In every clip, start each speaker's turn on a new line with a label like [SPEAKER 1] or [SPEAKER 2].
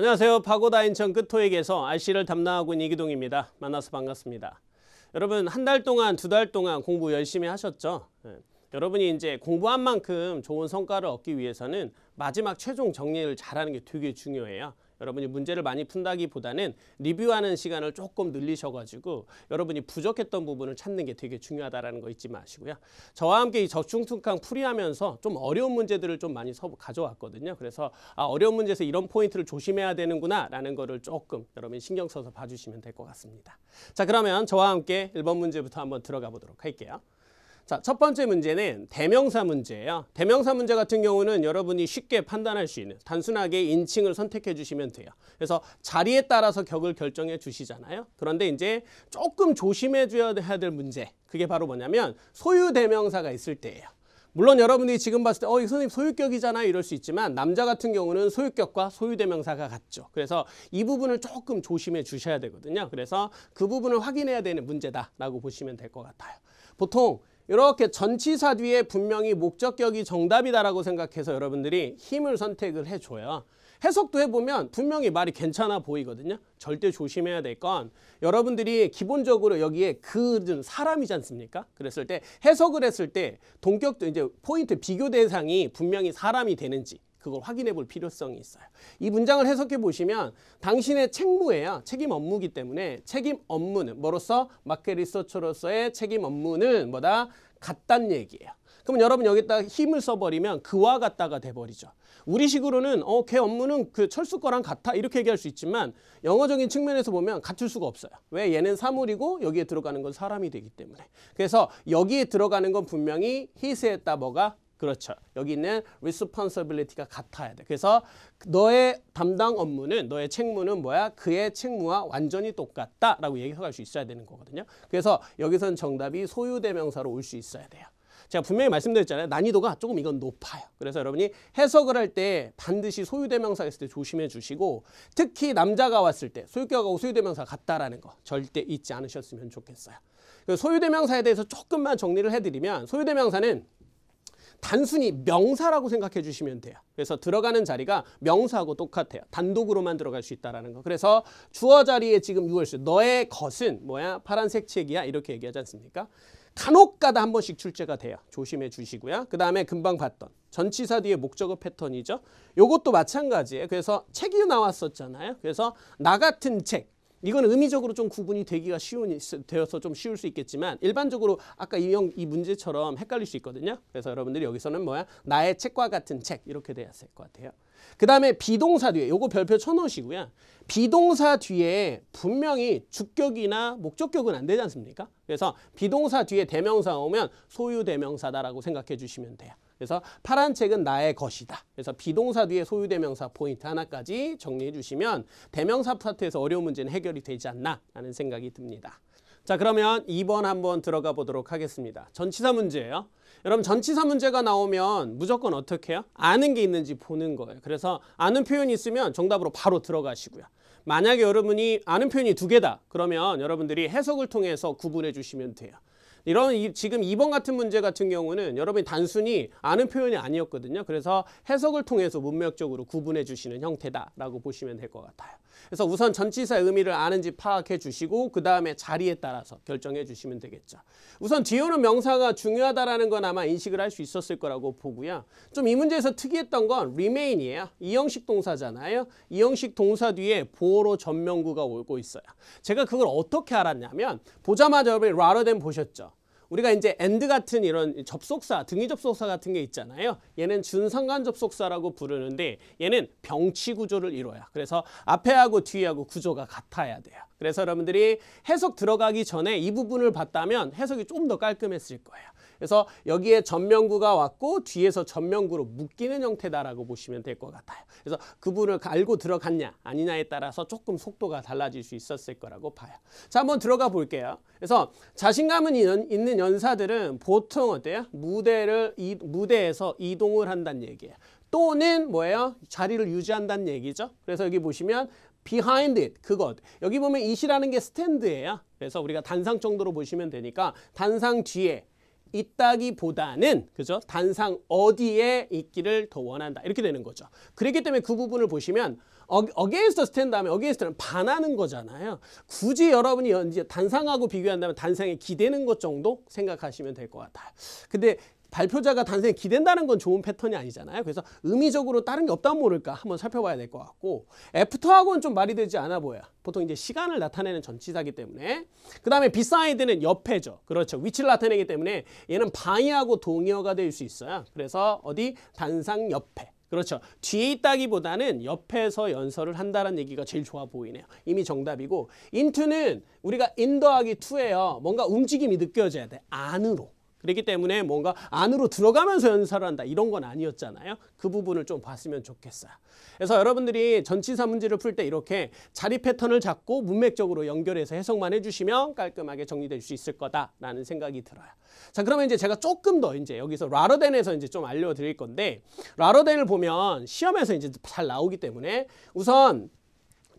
[SPEAKER 1] 안녕하세요. 파고다 인천 끝토익에서 RC를 담당하고 있는 이기동입니다. 만나서 반갑습니다. 여러분 한 달 동안 두 달 동안 공부 열심히 하셨죠? 네. 여러분이 이제 공부한 만큼 좋은 성과를 얻기 위해서는 마지막 최종 정리를 잘하는 게 되게 중요해요. 여러분이 문제를 많이 푼다기보다는 리뷰하는 시간을 조금 늘리셔가지고 여러분이 부족했던 부분을 찾는 게 되게 중요하다는거 잊지 마시고요. 저와 함께 이 적중특강 풀이하면서 좀 어려운 문제들을 좀 많이 가져왔거든요. 그래서 아, 어려운 문제에서 이런 포인트를 조심해야 되는구나라는 거를 조금 여러분이 신경 써서 봐주시면 될 것 같습니다. 자 그러면 저와 함께 1번 문제부터 한번 들어가 보도록 할게요. 자, 첫 번째 문제는 대명사 문제예요. 대명사 문제 같은 경우는 여러분이 쉽게 판단할 수 있는 단순하게 인칭을 선택해 주시면 돼요. 그래서 자리에 따라서 격을 결정해 주시잖아요. 그런데 이제 조금 조심해 줘야 될 문제 그게 바로 뭐냐면 소유 대명사가 있을 때예요. 물론 여러분이 지금 봤을 때 어, 이 선생님 소유격이잖아요 이럴 수 있지만 남자 같은 경우는 소유격과 소유대명사가 같죠. 그래서 이 부분을 조금 조심해 주셔야 되거든요. 그래서 그 부분을 확인해야 되는 문제다라고 보시면 될 것 같아요. 보통 이렇게 전치사 뒤에 분명히 목적격이 정답이다라고 생각해서 여러분들이 힘을 선택을 해줘요. 해석도 해보면 분명히 말이 괜찮아 보이거든요. 절대 조심해야 될 건 여러분들이 기본적으로 여기에 그은 사람이지 않습니까? 그랬을 때 해석을 했을 때 동격도 이제 포인트 비교 대상이 분명히 사람이 되는지 그걸 확인해 볼 필요성이 있어요. 이 문장을 해석해 보시면 당신의 책무예요. 책임 업무기 때문에 책임 업무는 뭐로서 마켓 리서처로서의 책임 업무는 뭐다? 같단 얘기예요. 그러면 여러분 여기다 힘을 써버리면 그와 같다가 돼버리죠. 우리식으로는 어, 걔 업무는 그 철수 거랑 같아 이렇게 얘기할 수 있지만 영어적인 측면에서 보면 같을 수가 없어요. 왜? 얘는 사물이고 여기에 들어가는 건 사람이 되기 때문에. 그래서 여기에 들어가는 건 분명히 히스에다 뭐가 그렇죠. 여기 있는 responsibility가 같아야 돼. 그래서 너의 담당 업무는 너의 책무는 뭐야? 그의 책무와 완전히 똑같다라고 얘기할 수 있어야 되는 거거든요. 그래서 여기선 정답이 소유대명사로 올 수 있어야 돼요. 제가 분명히 말씀드렸잖아요. 난이도가 조금 이건 높아요. 그래서 여러분이 해석을 할 때 반드시 소유대명사 했을 때 조심해 주시고 특히 남자가 왔을 때 소유격하고 소유대명사 같다라는 거 절대 잊지 않으셨으면 좋겠어요. 소유대명사에 대해서 조금만 정리를 해드리면 소유대명사는 단순히 명사라고 생각해 주시면 돼요. 그래서 들어가는 자리가 명사하고 똑같아요. 단독으로만 들어갈 수 있다라는 거. 그래서 주어 자리에 지금 유월수 너의 것은 뭐야? 파란색 책이야. 이렇게 얘기하지 않습니까? 간혹가다 한 번씩 출제가 돼요. 조심해 주시고요. 그 다음에 금방 봤던 전치사 뒤에 목적어 패턴이죠. 요것도 마찬가지예요. 그래서 책이 나왔었잖아요. 그래서 나 같은 책 이건 의미적으로 좀 구분이 되기가 쉬운 되어서 좀 쉬울 수 있겠지만 일반적으로 아까 이형 이 문제처럼 헷갈릴 수 있거든요. 그래서 여러분들이 여기서는 뭐야? 나의 책과 같은 책 이렇게 되었을 것 같아요. 그 다음에 비동사 뒤에 요거 별표 쳐놓으시고요. 비동사 뒤에 분명히 주격이나 목적격은 안 되지 않습니까? 그래서 비동사 뒤에 대명사 오면 소유 대명사다라고 생각해 주시면 돼요. 그래서 파란 책은 나의 것이다. 그래서 비동사 뒤에 소유대명사 포인트 하나까지 정리해 주시면 대명사 파트에서 어려운 문제는 해결이 되지 않나 라는 생각이 듭니다. 자 그러면 2번 한번 들어가 보도록 하겠습니다. 전치사 문제예요. 여러분 전치사 문제가 나오면 무조건 어떻게 해요? 아는 게 있는지 보는 거예요. 그래서 아는 표현이 있으면 정답으로 바로 들어가시고요. 만약에 여러분이 아는 표현이 두 개다. 그러면 여러분들이 해석을 통해서 구분해 주시면 돼요. 이런 이, 지금 2번 같은 문제 같은 경우는 여러분이 단순히 아는 표현이 아니었거든요. 그래서 해석을 통해서 문맥적으로 구분해 주시는 형태다라고 보시면 될 것 같아요. 그래서 우선 전치사의 의미를 아는지 파악해 주시고 그 다음에 자리에 따라서 결정해 주시면 되겠죠. 우선 뒤오는 명사가 중요하다라는 건 아마 인식을 할 수 있었을 거라고 보고요. 좀 이 문제에서 특이했던 건 remain이에요. 이 형식 동사잖아요. 이 형식 동사 뒤에 보어로 전명구가 오고 있어요. 제가 그걸 어떻게 알았냐면 보자마자 여러분이 rather than 보셨죠. 우리가 이제 AND 같은 이런 접속사, 등위 접속사 같은 게 있잖아요. 얘는 준상관 접속사라고 부르는데 얘는 병치 구조를 이뤄야. 그래서 앞에하고 뒤하고 구조가 같아야 돼요. 그래서 여러분들이 해석 들어가기 전에 이 부분을 봤다면 해석이 좀 더 깔끔했을 거예요. 그래서 여기에 전면구가 왔고 뒤에서 전면구로 묶이는 형태다라고 보시면 될 것 같아요. 그래서 그분을 알고 들어갔냐 아니냐에 따라서 조금 속도가 달라질 수 있었을 거라고 봐요. 자 한번 들어가 볼게요. 그래서 자신감은 있는 연사들은 보통 어때요? 무대를 이, 무대에서 이동을 한다는 얘기예요. 또는 뭐예요? 자리를 유지한다는 얘기죠. 그래서 여기 보시면 behind it, 그것. 여기 보면 it이라는 게 stand예요. 그래서 우리가 단상 정도로 보시면 되니까 단상 뒤에 있다기보다는 그죠? 단상 어디에 있기를 더 원한다. 이렇게 되는 거죠. 그렇기 때문에 그 부분을 보시면 어, against stand 하면 against는 반하는 거잖아요. 굳이 여러분이 이제 단상하고 비교한다면 단상에 기대는 것 정도 생각하시면 될 것 같아요. 근데 발표자가 단순히 기댄다는 건 좋은 패턴이 아니잖아요. 그래서 의미적으로 다른 게 없다 모를까 한번 살펴봐야 될 것 같고 애프터하고는 좀 말이 되지 않아 보여. 보통 이제 시간을 나타내는 전치사기 때문에 그 다음에 비사이드는 옆에죠. 그렇죠. 위치를 나타내기 때문에 얘는 방해하고 동의어가 될 수 있어요. 그래서 어디 단상 옆에 그렇죠. 뒤에 있다기보다는 옆에서 연설을 한다는 얘기가 제일 좋아 보이네요. 이미 정답이고 인투는 우리가 인더하기 투예요. 뭔가 움직임이 느껴져야 돼. 안으로. 그렇기 때문에 뭔가 안으로 들어가면서 연설를 한다 이런 건 아니었잖아요. 그 부분을 좀 봤으면 좋겠어요. 그래서 여러분들이 전치사 문제를 풀 때 이렇게 자리 패턴을 잡고 문맥적으로 연결해서 해석만 해주시면 깔끔하게 정리될 수 있을 거다라는 생각이 들어요. 자 그러면 이제 제가 조금 더 이제 여기서 라러덴에서 이제 좀 알려드릴 건데 라러덴을 보면 시험에서 이제 잘 나오기 때문에 우선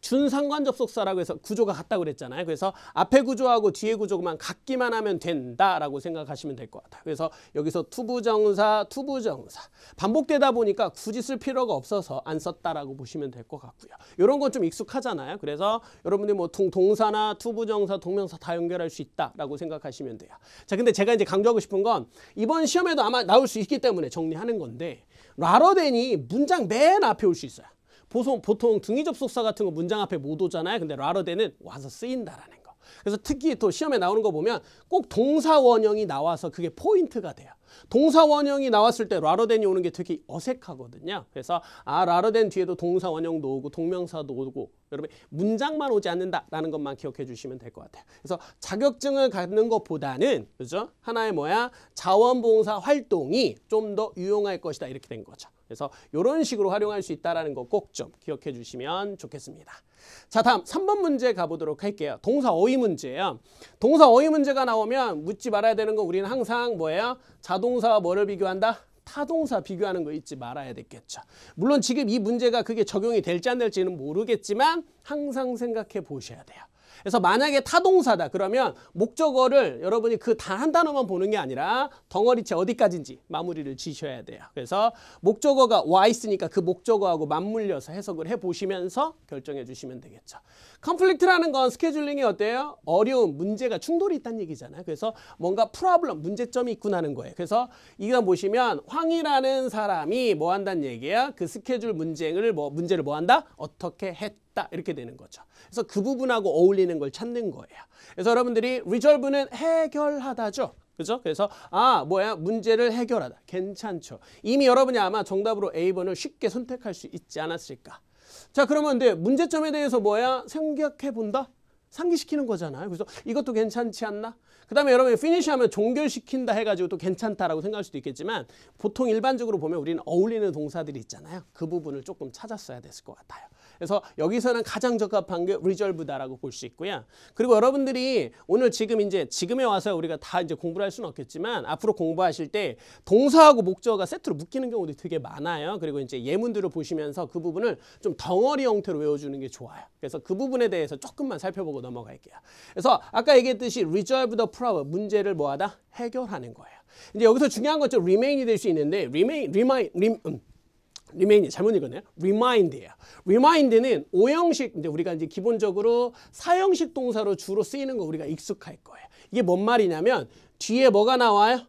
[SPEAKER 1] 준상관 접속사라고 해서 구조가 같다고 그랬잖아요. 그래서 앞에 구조하고 뒤에 구조만 같기만 하면 된다라고 생각하시면 될 것 같아요. 그래서 여기서 투부정사, 투부정사 반복되다 보니까 굳이 쓸 필요가 없어서 안 썼다라고 보시면 될 것 같고요. 이런 건 좀 익숙하잖아요. 그래서 여러분들이 뭐 동사나 투부정사, 동명사 다 연결할 수 있다라고 생각하시면 돼요. 자, 근데 제가 이제 강조하고 싶은 건 이번 시험에도 아마 나올 수 있기 때문에 정리하는 건데 라러덴이 문장 맨 앞에 올 수 있어요. 보통, 보통 등위 접속사 같은 거 문장 앞에 못 오잖아요. 근데 라르데는 와서 쓰인다라는 거. 그래서 특히 또 시험에 나오는 거 보면 꼭 동사 원형이 나와서 그게 포인트가 돼요. 동사 원형이 나왔을 때라르덴이 오는 게 되게 어색하거든요. 그래서 아라르덴 뒤에도 동사 원형도 오고 동명사도 오고 여러분 문장만 오지 않는다라는 것만 기억해 주시면 될 것 같아요. 그래서 자격증을 갖는 것보다는 그죠 하나의 뭐야 자원봉사 활동이 좀 더 유용할 것이다 이렇게 된 거죠. 그래서 이런 식으로 활용할 수 있다는 거 꼭 좀 기억해 주시면 좋겠습니다. 자 다음 3번 문제 가보도록 할게요. 동사 어휘 문제예요. 동사 어휘 문제가 나오면 묻지 말아야 되는 거 우리는 항상 뭐예요? 자동사와 뭐를 비교한다? 타동사 비교하는 거 잊지 말아야 되겠죠. 물론 지금 이 문제가 그게 적용이 될지 안 될지는 모르겠지만 항상 생각해 보셔야 돼요. 그래서 만약에 타동사다 그러면 목적어를 여러분이 그 단 한 단어만 보는 게 아니라 덩어리째 어디까지인지 마무리를 지셔야 돼요. 그래서 목적어가 와 있으니까 그 목적어하고 맞물려서 해석을 해보시면서 결정해 주시면 되겠죠. 컴플렉트라는건 스케줄링이 어때요? 어려운 문제가 충돌이 있다는 얘기잖아요. 그래서 뭔가 프로블럼, 문제점이 있구나 하는 거예요. 그래서 이거 보시면 황이라는 사람이 뭐 한다는 얘기야? 그 스케줄 문제를 뭐 문제를 뭐 한다? 어떻게 했 있다 이렇게 되는 거죠. 그래서 그 부분하고 어울리는 걸 찾는 거예요. 그래서 여러분들이 resolve는 해결하다죠. 그죠? 그래서 아 뭐야 문제를 해결하다 괜찮죠. 이미 여러분이 아마 정답으로 A번을 쉽게 선택할 수 있지 않았을까. 자 그러면 이제 문제점에 대해서 뭐야 생각해본다. 상기시키는 거잖아요. 그래서 이것도 괜찮지 않나? 그 다음에 여러분이 피니시하면 종결시킨다 해가지고 또 괜찮다라고 생각할 수도 있겠지만 보통 일반적으로 보면 우리는 어울리는 동사들이 있잖아요. 그 부분을 조금 찾았어야 됐을 것 같아요. 그래서 여기서는 가장 적합한 게 리절브다라고 볼 수 있고요. 그리고 여러분들이 오늘 지금 이제 지금에 와서 우리가 다 이제 공부를 할 수는 없겠지만 앞으로 공부하실 때 동사하고 목적어가 세트로 묶이는 경우도 되게 많아요. 그리고 이제 예문들을 보시면서 그 부분을 좀 덩어리 형태로 외워주는 게 좋아요. 그래서 그 부분에 대해서 조금만 살펴보고 넘어갈게요. 그래서 아까 얘기했듯이 resolve the problem 문제를 뭐하다 해결하는 거예요. 이제 여기서 중요한 건좀 remain이 될 수 있는데 remain, remind, rem, 음, remain이 잘못 읽었네요. remind예요. remind는 오형식 근데 우리가 이제 기본적으로 사형식 동사로 주로 쓰이는 거 우리가 익숙할 거예요. 이게 뭔 말이냐면 뒤에 뭐가 나와요?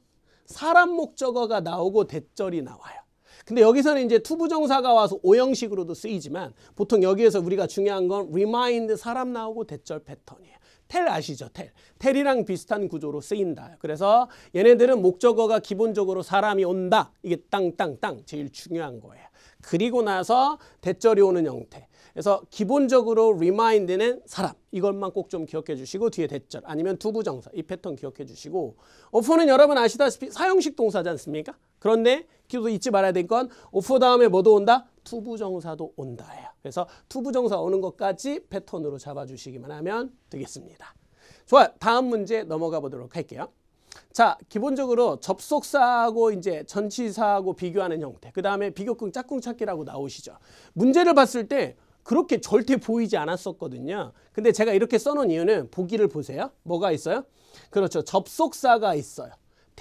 [SPEAKER 1] 사람 목적어가 나오고 대절이 나와요. 근데 여기서는 이제 투부정사가 와서 오형식으로도 쓰이지만 보통 여기에서 우리가 중요한 건 remind 사람 나오고 대절 패턴이에요. 텔 아시죠? 텔. 텔이랑 비슷한 구조로 쓰인다. 그래서 얘네들은 목적어가 기본적으로 사람이 온다. 이게 땅땅땅 제일 중요한 거예요. 그리고 나서 대절이 오는 형태. 그래서 기본적으로 리마인드는 사람 이것만 꼭 좀 기억해 주시고 뒤에 대절 아니면 두부정사 이 패턴 기억해 주시고 오프는 여러분 아시다시피 사용식 동사지 않습니까? 그런데 기도 잊지 말아야 될 건 오프 다음에 뭐도 온다? 두부정사도 온다예요. 그래서 두부정사 오는 것까지 패턴으로 잡아주시기만 하면 되겠습니다. 좋아 요 다음 문제 넘어가 보도록 할게요. 자, 기본적으로 접속사하고 이제 전치사하고 비교하는 형태. 그 다음에 비교꾼 짝꿍 찾기라고 나오시죠. 문제를 봤을 때 그렇게 절대 보이지 않았었거든요. 근데 제가 이렇게 써놓은 이유는 보기를 보세요. 뭐가 있어요? 그렇죠. 접속사가 있어요.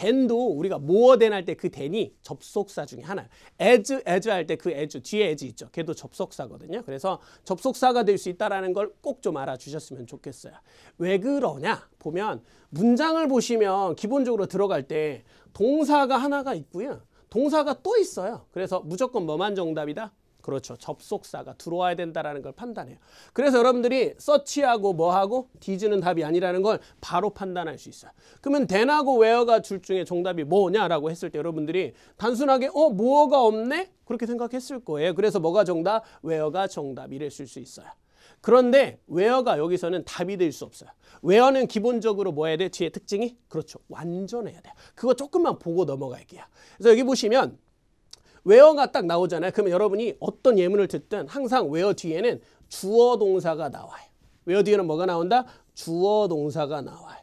[SPEAKER 1] 댄도 우리가 모어 댄할 때그 댄이 접속사 중에 하나예요. as, as 할 때 그 as 뒤에 as 있죠. 걔도 접속사거든요. 그래서 접속사가 될 수 있다는 걸 꼭 좀 알아주셨으면 좋겠어요. 왜 그러냐 보면 문장을 보시면 기본적으로 들어갈 때 동사가 하나가 있고요. 동사가 또 있어요. 그래서 무조건 뭐만 정답이다? 그렇죠. 접속사가 들어와야 된다라는 걸 판단해요. 그래서 여러분들이 서치하고 뭐하고 디즈는 답이 아니라는 걸 바로 판단할 수 있어요. 그러면 된하고 웨어가 둘 중에 정답이 뭐냐라고 했을 때 여러분들이 단순하게 어 뭐가 없네? 그렇게 생각했을 거예요. 그래서 뭐가 정답? 웨어가 정답 이랬을 수 있어요. 그런데 웨어가 여기서는 답이 될 수 없어요. 웨어는 기본적으로 뭐 해야 돼? 뒤에 특징이? 그렇죠. 완전해야 돼요. 그거 조금만 보고 넘어갈게요. 그래서 여기 보시면 웨어가 딱 나오잖아요. 그러면 여러분이 어떤 예문을 듣든 항상 웨어 뒤에는 주어 동사가 나와요. 웨어 뒤에는 뭐가 나온다? 주어 동사가 나와요.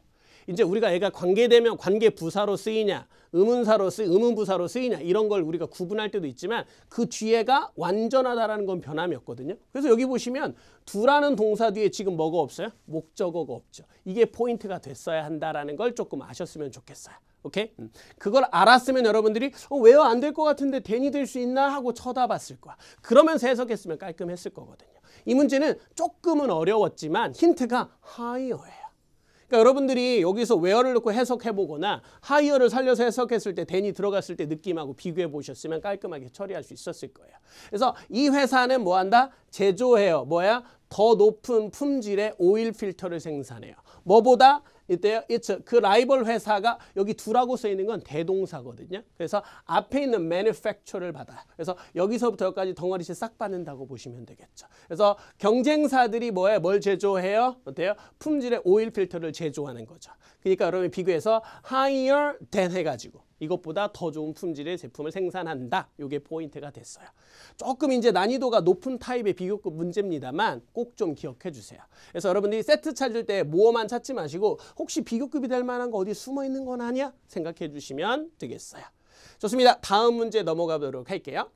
[SPEAKER 1] 이제 우리가 얘가 관계되면 관계 부사로 쓰이냐 의문사로 쓰 의문부사로 쓰이냐 이런 걸 우리가 구분할 때도 있지만 그 뒤에가 완전하다라는 건 변함이 없거든요. 그래서 여기 보시면 두라는 동사 뒤에 지금 뭐가 없어요? 목적어가 없죠. 이게 포인트가 됐어야 한다라는 걸 조금 아셨으면 좋겠어요. 오케이? 음. 그걸 알았으면 여러분들이 어, 왜요 안될 것 같은데 된니될 수 있나 하고 쳐다봤을 거야. 그러면서 해석했으면 깔끔했을 거거든요. 이 문제는 조금은 어려웠지만 힌트가 하이어예요. 그러니까 여러분들이 여기서 웨어를 넣고 해석해보거나 하이어를 살려서 해석했을 때 댄이 들어갔을 때 느낌하고 비교해보셨으면 깔끔하게 처리할 수 있었을 거예요. 그래서 이 회사는 뭐한다? 제조해요. 뭐야? 더 높은 품질의 오일 필터를 생산해요. 뭐보다 이때요. It's 그 라이벌 회사가 여기 두라고 써 있는 건 대동사거든요. 그래서 앞에 있는 manufacture를 받아 그래서 여기서부터 여기까지 덩어리씩싹 받는다고 보시면 되겠죠. 그래서 경쟁사들이 뭐에 뭘 제조해요? 어때요? 품질의 오일 필터를 제조하는 거죠. 그러니까 여러분 비교해서 higher than 해가지고 이것보다 더 좋은 품질의 제품을 생산한다. 이게 포인트가 됐어요. 조금 이제 난이도가 높은 타입의 비교급 문제입니다만 꼭 좀 기억해 주세요. 그래서 여러분들이 세트 찾을 때 모어만 찾지 마시고 혹시 비교급이 될 만한 거 어디 숨어 있는 건 아니야? 생각해 주시면 되겠어요. 좋습니다. 다음 문제 넘어가도록 할게요.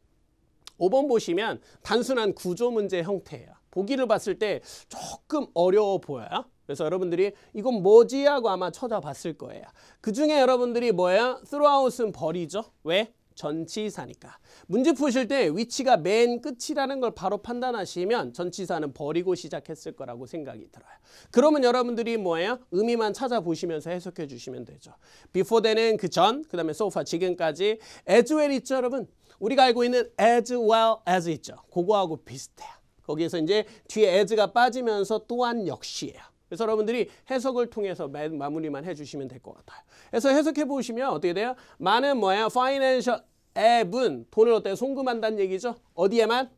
[SPEAKER 1] 5번 보시면 단순한 구조 문제 형태예요. 보기를 봤을 때 조금 어려워 보여요. 그래서 여러분들이 이건 뭐지 하고 아마 찾아봤을 거예요. 그중에 여러분들이 뭐예요? throughout은 버리죠 왜? 전치사니까. 문제 푸실 때 위치가 맨 끝이라는 걸 바로 판단하시면 전치사는 버리고 시작했을 거라고 생각이 들어요. 그러면 여러분들이 뭐예요? 의미만 찾아보시면서 해석해 주시면 되죠. before t 는그 전, 그 다음에 so far 지금까지 as well 있죠 여러분? 우리가 알고 있는 as well as 있죠. 그거하고 비슷해요. 거기에서 이제 뒤에 as가 빠지면서 또한 역시예요. 그래서 여러분들이 해석을 통해서 맨 마무리만 해주시면 될 것 같아요. 그래서 해석해 보시면 어떻게 돼요? 많은 뭐야? financial 앱은 돈을 어때? 송금한다는 얘기죠. 어디에만?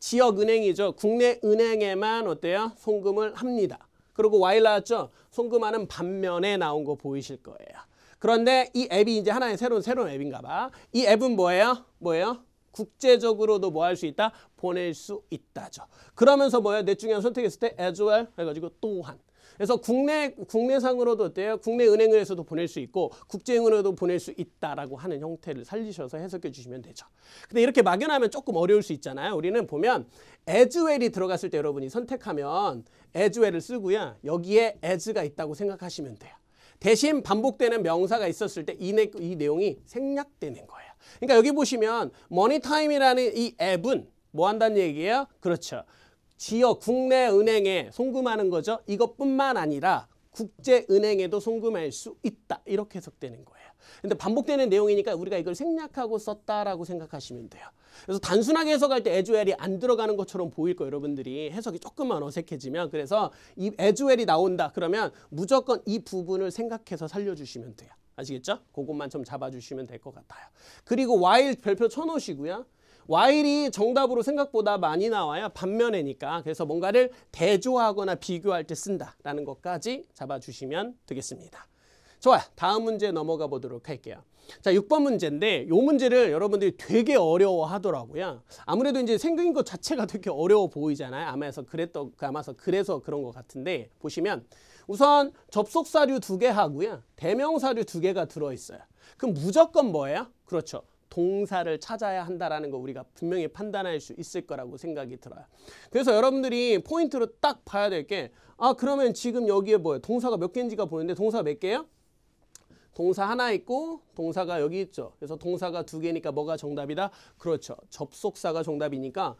[SPEAKER 1] 지역은행이죠. 국내 은행에만 어때요? 송금을 합니다. 그리고 와일 나왔죠? 송금하는 반면에 나온 거 보이실 거예요. 그런데 이 앱이 이제 하나의 새로운 새로운 앱인가 봐. 이 앱은 뭐예요? 뭐예요? 국제적으로도 뭐 할 수 있다? 보낼 수 있다죠. 그러면서 뭐요넷 중에 선택했을 때 as well 해가지고 또한. 그래서 국내 국내상으로도 어때요? 국내 은행에서도 보낼 수 있고 국제은행으로도 보낼 수 있다라고 하는 형태를 살리셔서 해석해 주시면 되죠. 근데 이렇게 막연하면 조금 어려울 수 있잖아요. 우리는 보면 as well이 들어갔을 때 여러분이 선택하면 as well을 쓰고요. 여기에 as가 있다고 생각하시면 돼요. 대신 반복되는 명사가 있었을 때 이 내용이 생략되는 거예요. 그러니까 여기 보시면 머니타임이라는 이 앱은 뭐 한다는 얘기예요? 그렇죠. 지역 국내 은행에 송금하는 거죠. 이것뿐만 아니라 국제은행에도 송금할 수 있다. 이렇게 해석되는 거예요. 근데 반복되는 내용이니까 우리가 이걸 생략하고 썼다라고 생각하시면 돼요. 그래서 단순하게 해석할 때 에주엘이 안 들어가는 것처럼 보일 거예요 여러분들이 해석이 조금만 어색해지면 그래서 이 에주엘이 나온다 그러면 무조건 이 부분을 생각해서 살려주시면 돼요. 아시겠죠? 그것만 좀 잡아주시면 될 것 같아요. 그리고 while 별표 쳐놓으시고요. while이 정답으로 생각보다 많이 나와야 반면에니까 그래서 뭔가를 대조하거나 비교할 때 쓴다라는 것까지 잡아주시면 되겠습니다. 좋아요. 다음 문제 넘어가 보도록 할게요. 자, 6번 문제인데 요 문제를 여러분들이 되게 어려워 하더라고요. 아무래도 이제 생긴 것 자체가 되게 어려워 보이잖아요. 아마서 그랬던 아마서 그래서 그런 것 같은데 보시면 우선 접속사류 두 개 하고요. 대명사류 두 개가 들어 있어요. 그럼 무조건 뭐예요? 그렇죠. 동사를 찾아야 한다라는 거 우리가 분명히 판단할 수 있을 거라고 생각이 들어요. 그래서 여러분들이 포인트로 딱 봐야 될 게 아 그러면 지금 여기에 뭐예요? 동사가 몇 개인지가 보이는데 동사 가몇 개예요? 동사 하나 있고 동사가 여기 있죠. 그래서 동사가 두 개니까 뭐가 정답이다? 그렇죠. 접속사가 정답이니까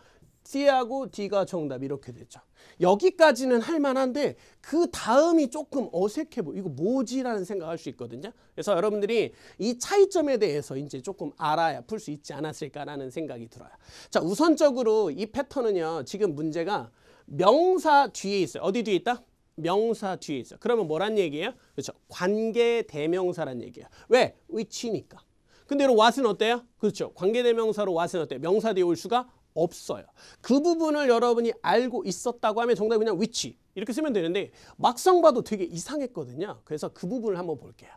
[SPEAKER 1] C하고 D가 정답 이렇게 되죠. 여기까지는 할만한데 그 다음이 조금 어색해 보이 이거 뭐지라는 생각할 수 있거든요. 그래서 여러분들이 이 차이점에 대해서 이제 조금 알아야 풀 수 있지 않았을까라는 생각이 들어요. 자 우선적으로 이 패턴은요. 지금 문제가 명사 뒤에 있어요. 어디 뒤에 있다? 명사 뒤에 있어. 그러면 뭐란 얘기예요? 그렇죠. 관계 대명사란 얘기예요. 왜? 위치니까. 근데 이런 what은 어때요? 그렇죠. 관계 대명사로 what은 어때요? 명사 뒤에 올 수가 없어요. 그 부분을 여러분이 알고 있었다고 하면 정답 이 그냥 위치 이렇게 쓰면 되는데 막상 봐도 되게 이상했거든요. 그래서 그 부분을 한번 볼게요.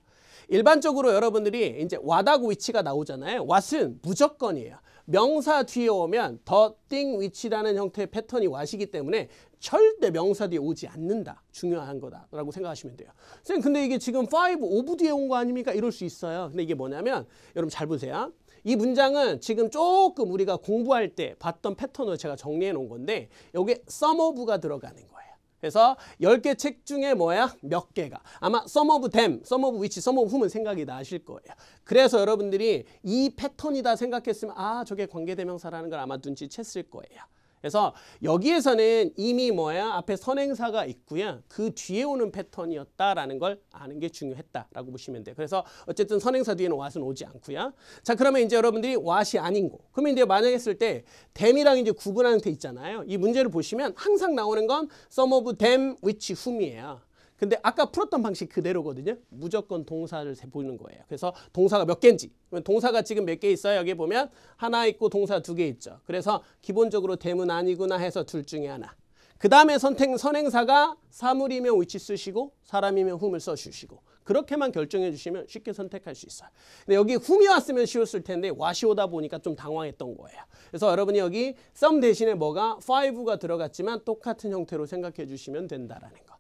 [SPEAKER 1] 일반적으로 여러분들이 이제 와다고 위치가 나오잖아요. 왓은 무조건이에요. 명사 뒤에 오면 더 띵 위치라는 형태의 패턴이 와시기 때문에 절대 명사 뒤에 오지 않는다. 중요한 거다라고 생각하시면 돼요. 선생님 근데 이게 지금 5 오브 뒤에 온 거 아닙니까? 이럴 수 있어요. 근데 이게 뭐냐면 여러분 잘 보세요. 이 문장은 지금 조금 우리가 공부할 때 봤던 패턴을 제가 정리해 놓은 건데 여기에 sum of가 들어가는 거예요. 그래서 10개 책 중에 뭐야? 몇 개가. 아마 sum of them, sum of which, sum of whom은 생각이 나실 거예요. 그래서 여러분들이 이 패턴이다 생각했으면 아 저게 관계대명사라는 걸 아마 눈치챘을 거예요. 그래서 여기에서는 이미 뭐야 앞에 선행사가 있고요. 그 뒤에 오는 패턴이었다라는 걸 아는 게 중요했다라고 보시면 돼요. 그래서 어쨌든 선행사 뒤에는 왓은 오지 않고요. 자 그러면 이제 여러분들이 왓이 아닌 거. 그러면 이제 만약에 했을 때 댐이랑 이제 구분하는 데 있잖아요. 이 문제를 보시면 항상 나오는 건 some of them which whom이에요. 근데 아까 풀었던 방식 그대로거든요. 무조건 동사를 보이는 거예요. 그래서 동사가 몇 개인지. 동사가 지금 몇 개 있어요? 여기 보면 하나 있고 동사 두 개 있죠. 그래서 기본적으로 대문 아니구나 해서 둘 중에 하나. 그 다음에 선택 선행사가 사물이면 위치 쓰시고 사람이면 훔을 써주시고 그렇게만 결정해 주시면 쉽게 선택할 수 있어요. 근데 여기 훔이 왔으면 쉬웠을 텐데 와 h 오다 보니까 좀 당황했던 거예요. 그래서 여러분이 여기 썸 대신에 뭐가 f i v 가 들어갔지만 똑같은 형태로 생각해 주시면 된다라는 거.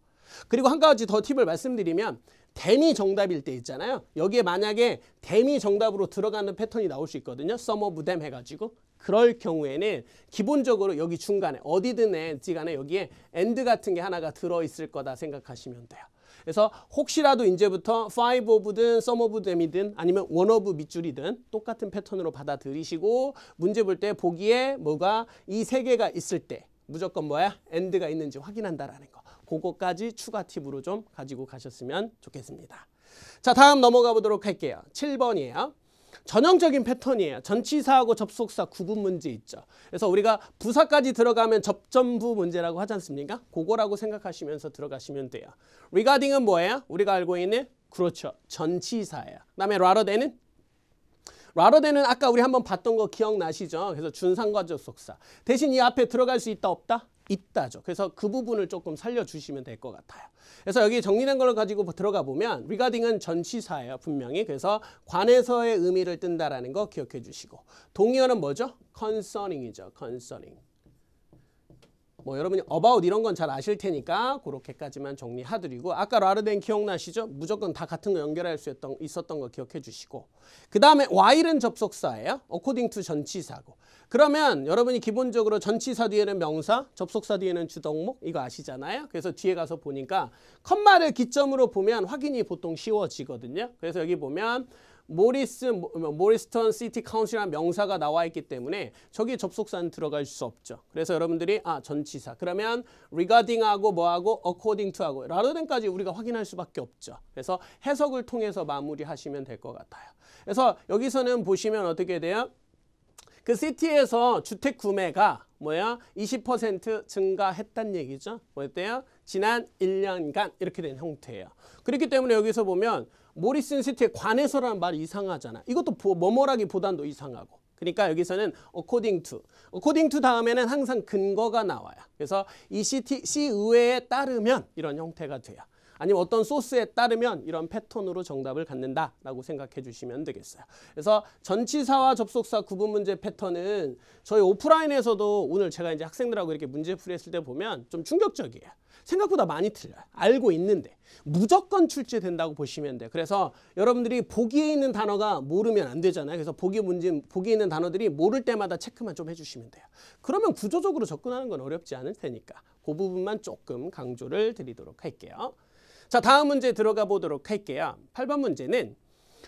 [SPEAKER 1] 그리고 한 가지 더 팁을 말씀드리면 데미 정답일 때 있잖아요. 여기에 만약에 데미 정답으로 들어가는 패턴이 나올 수 있거든요. 써머부댐 해가지고 그럴 경우에는 기본적으로 여기 중간에 어디든 엔지 간에 여기에 엔드 같은 게 하나가 들어있을 거다 생각하시면 돼요. 그래서 혹시라도 이제부터 5 오브든 썸 오브 댐이든 아니면 원 오브 밑줄이든 똑같은 패턴으로 받아들이시고 문제 볼 때 보기에 뭐가 이 세 개가 있을 때 무조건 뭐야? 엔드가 있는지 확인한다라는 거. 그것까지 추가 팁으로 좀 가지고 가셨으면 좋겠습니다. 자 다음 넘어가 보도록 할게요. 7번이에요. 전형적인 패턴이에요. 전치사하고 접속사 구분 문제 있죠. 그래서 우리가 부사까지 들어가면 접점부 문제라고 하지 않습니까? 그거라고 생각하시면서 들어가시면 돼요. regarding은 뭐예요? 우리가 알고 있는 그렇죠. 전치사예요. 그 다음에 rather than은 라러덴은 아까 우리 한번 봤던 거 기억나시죠? 그래서 준상과 접속사. 대신 이 앞에 들어갈 수 있다 없다? 있다죠. 그래서 그 부분을 조금 살려주시면 될 것 같아요. 그래서 여기 정리된 걸 가지고 들어가 보면 regarding은 전치사예요. 분명히. 그래서 관해서의 의미를 뜬다라는 거 기억해 주시고 동의어는 뭐죠? concerning이죠. concerning. 뭐 여러분이 about 이런 건 잘 아실 테니까 그렇게까지만 정리하드리고 아까 라르덴 기억나시죠? 무조건 다 같은 거 연결할 수 있었던, 있었던 거 기억해 주시고 그 다음에 while은 접속사예요. according to 전치사고 그러면 여러분이 기본적으로 전치사 뒤에는 명사, 접속사 뒤에는 주동목 이거 아시잖아요. 그래서 뒤에 가서 보니까 컴마를 기점으로 보면 확인이 보통 쉬워지거든요. 그래서 여기 보면 모리스 뭐, 모리스턴 시티 카운시라는 명사가 나와 있기 때문에 저기 접속사는 들어갈 수 없죠. 그래서 여러분들이 아 전치사 그러면 regarding하고 뭐하고 according to하고 라 a t 까지 우리가 확인할 수밖에 없죠. 그래서 해석을 통해서 마무리하시면 될 것 같아요. 그래서 여기서는 보시면 어떻게 돼요? 그 시티에서 주택 구매가 뭐야? 20% 증가했단 얘기죠. 뭐였대요? 지난 1년간 이렇게 된 형태예요. 그렇기 때문에 여기서 보면 모리슨 시트에 관해서라는 말이 이상하잖아. 이것도 뭐뭐라기보단도 이상하고. 그러니까 여기서는 according to. according to 다음에는 항상 근거가 나와요. 그래서 이 시티, 시의회에 따르면 이런 형태가 돼요. 아니면 어떤 소스에 따르면 이런 패턴으로 정답을 갖는다라고 생각해 주시면 되겠어요. 그래서 전치사와 접속사 구분 문제 패턴은 저희 오프라인에서도 오늘 제가 이제 학생들하고 이렇게 문제 풀이했을 때 보면 좀 충격적이에요. 생각보다 많이 틀려요. 알고 있는데. 무조건 출제된다고 보시면 돼요. 그래서 여러분들이 보기에 있는 단어가 모르면 안 되잖아요. 그래서 보기 문제, 보기에 있는 단어들이 모를 때마다 체크만 좀 해주시면 돼요. 그러면 구조적으로 접근하는 건 어렵지 않을 테니까 그 부분만 조금 강조를 드리도록 할게요. 자, 다음 문제 들어가 보도록 할게요. 8번 문제는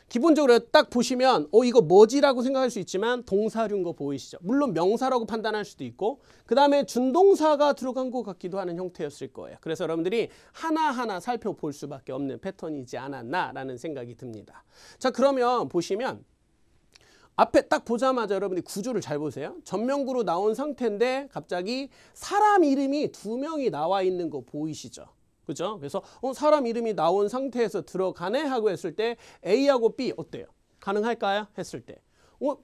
[SPEAKER 1] 기본적으로 딱 보시면 어 이거 뭐지라고 생각할 수 있지만 동사류인 거 보이시죠? 물론 명사라고 판단할 수도 있고 그 다음에 준동사가 들어간 것 같기도 하는 형태였을 거예요. 그래서 여러분들이 하나하나 살펴볼 수밖에 없는 패턴이지 않았나라는 생각이 듭니다. 자 그러면 보시면 앞에 딱 보자마자 여러분이 구조를 잘 보세요. 전명구로 나온 상태인데 갑자기 사람 이름이 두 명이 나와 있는 거 보이시죠? 그죠? 그래서 어, 사람 이름이 나온 상태에서 들어가네 하고 했을 때 A하고 B 어때요? 가능할까요? 했을 때. 어,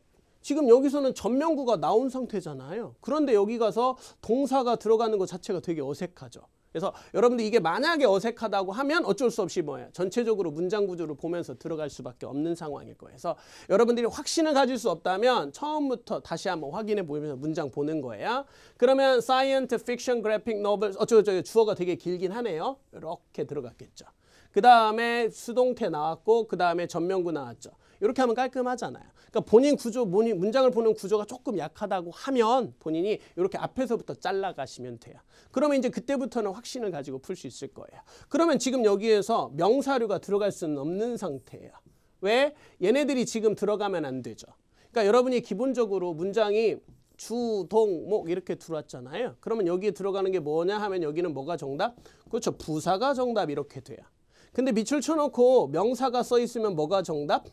[SPEAKER 1] 지금 여기서는 전명구가 나온 상태잖아요. 그런데 여기 가서 동사가 들어가는 것 자체가 되게 어색하죠. 그래서 여러분들 이게 만약에 어색하다고 하면 어쩔 수 없이 뭐예요? 전체적으로 문장 구조를 보면서 들어갈 수밖에 없는 상황일 거예요. 그래서 여러분들이 확신을 가질 수 없다면 처음부터 다시 한번 확인해 보면서 문장 보는 거예요. 그러면 사이언트 픽션 그래픽 노블 어쩌고저쩌고 주어가 되게 길긴 하네요. 이렇게 들어갔겠죠. 그 다음에 수동태 나왔고 그 다음에 전명구 나왔죠. 이렇게 하면 깔끔하잖아요. 그러니까 본인 구조, 본인 문장을 보는 구조가 조금 약하다고 하면 본인이 이렇게 앞에서부터 잘라가시면 돼요. 그러면 이제 그때부터는 확신을 가지고 풀 수 있을 거예요. 그러면 지금 여기에서 명사류가 들어갈 수는 없는 상태예요. 왜? 얘네들이 지금 들어가면 안 되죠. 그러니까 여러분이 기본적으로 문장이 주, 동, 목 이렇게 들어왔잖아요. 그러면 여기에 들어가는 게 뭐냐 하면 여기는 뭐가 정답? 그렇죠. 부사가 정답 이렇게 돼요. 근데 밑을 쳐놓고 명사가 써 있으면 뭐가 정답?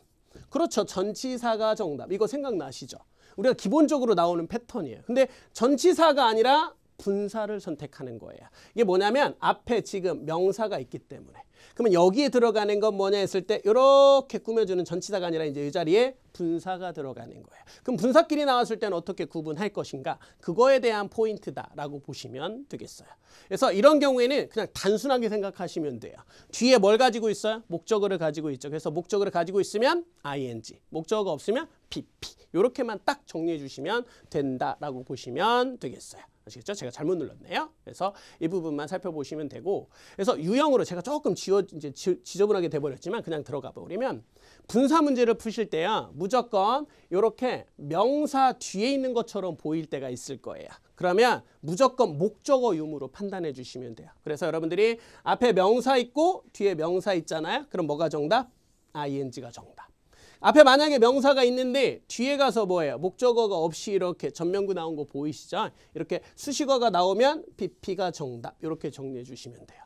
[SPEAKER 1] 그렇죠. 전치사가 정답. 이거 생각나시죠? 우리가 기본적으로 나오는 패턴이에요. 근데 전치사가 아니라 분사를 선택하는 거예요. 이게 뭐냐면 앞에 지금 명사가 있기 때문에 그러면 여기에 들어가는 건 뭐냐 했을 때 이렇게 꾸며주는 전치사가 아니라 이제 이 자리에 분사가 들어가는 거예요. 그럼 분사끼리 나왔을 때는 어떻게 구분할 것인가? 그거에 대한 포인트다라고 보시면 되겠어요. 그래서 이런 경우에는 그냥 단순하게 생각하시면 돼요. 뒤에 뭘 가지고 있어요? 목적어를 가지고 있죠. 그래서 목적어를 가지고 있으면 ing, 목적어가 없으면 pp 이렇게만 딱 정리해 주시면 된다라고 보시면 되겠어요. 아시겠죠? 제가 잘못 눌렀네요. 그래서 이 부분만 살펴보시면 되고 그래서 유형으로 제가 조금 지워, 이제 지저분하게 돼버렸지만 그냥 들어가 버리면 분사 문제를 푸실 때야 무조건 이렇게 명사 뒤에 있는 것처럼 보일 때가 있을 거예요. 그러면 무조건 목적어 유무로 판단해 주시면 돼요. 그래서 여러분들이 앞에 명사 있고 뒤에 명사 있잖아요. 그럼 뭐가 정답? ing가 정답. 앞에 만약에 명사가 있는데 뒤에 가서 뭐예요? 목적어가 없이 이렇게 전명구 나온 거 보이시죠? 이렇게 수식어가 나오면 BP가 정답 이렇게 정리해 주시면 돼요.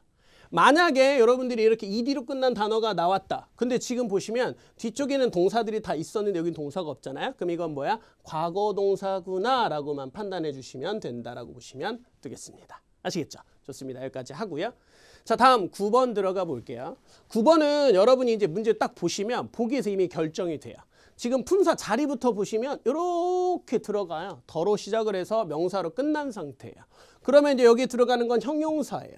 [SPEAKER 1] 만약에 여러분들이 이렇게 ED로 끝난 단어가 나왔다. 근데 지금 보시면 뒤쪽에는 동사들이 다 있었는데 여긴 동사가 없잖아요. 그럼 이건 뭐야? 과거 동사구나 라고만 판단해 주시면 된다라고 보시면 되겠습니다. 아시겠죠? 좋습니다. 여기까지 하고요. 자 다음 9번 들어가 볼게요. 9번은 여러분이 이제 문제 딱 보시면 보기에서 이미 결정이 돼요. 지금 품사 자리부터 보시면 이렇게 들어가요. 더로 시작을 해서 명사로 끝난 상태예요. 그러면 이제 여기 들어가는 건 형용사예요.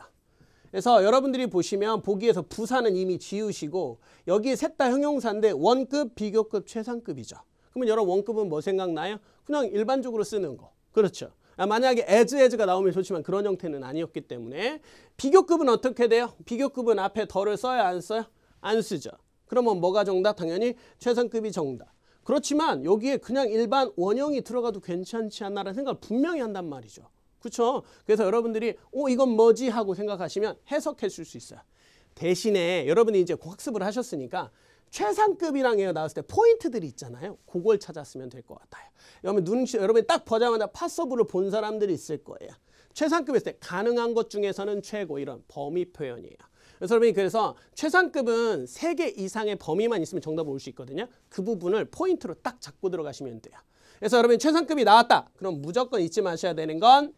[SPEAKER 1] 그래서 여러분들이 보시면 보기에서 부사는 이미 지우시고 여기 셋다 형용사인데 원급, 비교급, 최상급이죠. 그러면 여러분 원급은 뭐 생각나요? 그냥 일반적으로 쓰는 거. 그렇죠. 아, 만약에 as, as가 나오면 좋지만 그런 형태는 아니었기 때문에 비교급은 어떻게 돼요? 비교급은 앞에 덜을 써야 안 써요? 안 쓰죠. 그러면 뭐가 정답? 당연히 최상급이 정답. 그렇지만 여기에 그냥 일반 원형이 들어가도 괜찮지 않나라는 생각을 분명히 한단 말이죠. 그렇죠? 그래서 여러분들이 어 이건 뭐지 하고 생각하시면 해석해줄 수 있어요. 대신에 여러분이 이제 학습을 하셨으니까 최상급이랑 얘가 나왔을 때 포인트들이 있잖아요. 그걸 찾았으면 될 것 같아요. 여러분 눈치 여러분이 딱 보자마자 팟서브를 본 사람들이 있을 거예요. 최상급일 때 가능한 것 중에서는 최고 이런 범위 표현이에요. 그래서 여러분이 그래서 최상급은 3개 이상의 범위만 있으면 정답을 올 수 있거든요. 그 부분을 포인트로 딱 잡고 들어가시면 돼요. 그래서 여러분이 최상급이 나왔다. 그럼 무조건 잊지 마셔야 되는 건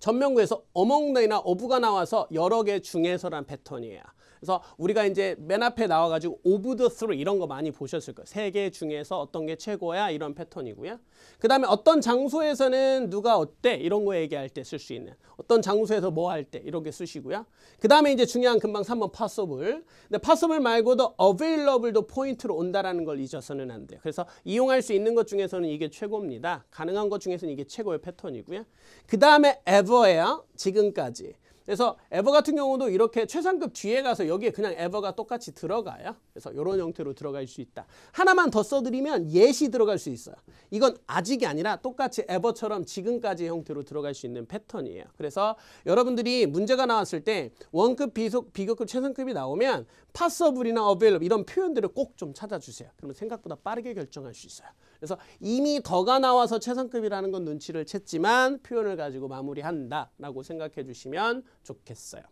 [SPEAKER 1] 전면구에서 어몽나이나 어부가 나와서 여러 개 중에서란 패턴이에요. 그래서 우리가 이제 맨 앞에 나와가지고 오브 더 스루 이런 거 많이 보셨을 거예요. 세 개 중에서 어떤 게 최고야 이런 패턴이고요. 그 다음에 어떤 장소에서는 누가 어때 이런 거 얘기할 때 쓸 수 있는 어떤 장소에서 뭐 할 때 이렇게 쓰시고요. 그 다음에 이제 중요한 금방 3번 possible. 근데 possible 말고도 available도 포인트로 온다라는 걸 잊어서는 안 돼요. 그래서 이용할 수 있는 것 중에서는 이게 최고입니다. 가능한 것 중에서는 이게 최고의 패턴이고요. 그 다음에 ever예요. 지금까지. 그래서 에버 같은 경우도 이렇게 최상급 뒤에 가서 여기에 그냥 에버가 똑같이 들어가요. 그래서 이런 형태로 들어갈 수 있다. 하나만 더 써드리면 예시 들어갈 수 있어요. 이건 아직이 아니라 똑같이 에버처럼 지금까지의 형태로 들어갈 수 있는 패턴이에요. 그래서 여러분들이 문제가 나왔을 때 원급, 비속, 비교급, 최상급이 나오면 possible이나 available 이런 표현들을 꼭 좀 찾아주세요. 그러면 생각보다 빠르게 결정할 수 있어요. 그래서 이미 더가 나와서 최상급이라는 건 눈치를 챘지만 표현을 가지고 마무리한다라고 생각해 주시면 좋겠어요.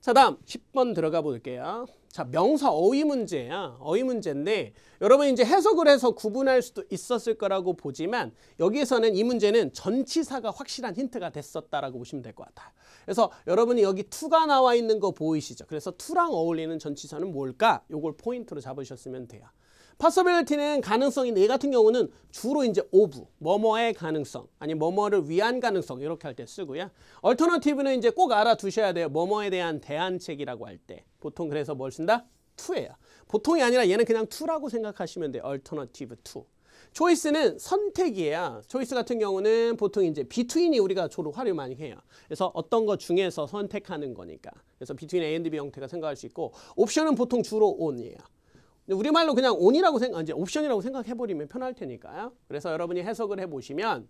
[SPEAKER 1] 자 다음 10번 들어가 볼게요. 자 명사 어휘 문제야. 어휘 문제인데 여러분 이제 해석을 해서 구분할 수도 있었을 거라고 보지만 여기에서는 이 문제는 전치사가 확실한 힌트가 됐었다라고 보시면 될 것 같아요. 그래서 여러분이 여기 투가 나와 있는 거 보이시죠? 그래서 투랑 어울리는 전치사는 뭘까? 요걸 포인트로 잡으셨으면 돼요. 파서빌리티는 가능성이데얘 같은 경우는 주로 이제 오브, 뭐뭐의 가능성, 아니 뭐뭐를 위한 가능성 이렇게 할 때 쓰고요. 얼터너티브는 이제 꼭 알아두셔야 돼요. 뭐뭐에 대한 대안책이라고 할 때. 보통 그래서 뭘 쓴다? 투예요 보통이 아니라 얘는 그냥 투라고 생각하시면 돼요. 얼터너티브 투. 초이스는 선택이에요. 초이스 같은 경우는 보통 이제 비트윈이 우리가 주로 활용 많이 해요. 그래서 어떤 것 중에서 선택하는 거니까. 그래서 비트윈 A and B 형태가 생각할 수 있고 옵션은 보통 주로 on이에요. 우리말로 그냥 on이라고 생각, 이제 옵션이라고 생각해버리면 편할 테니까요. 그래서 여러분이 해석을 해보시면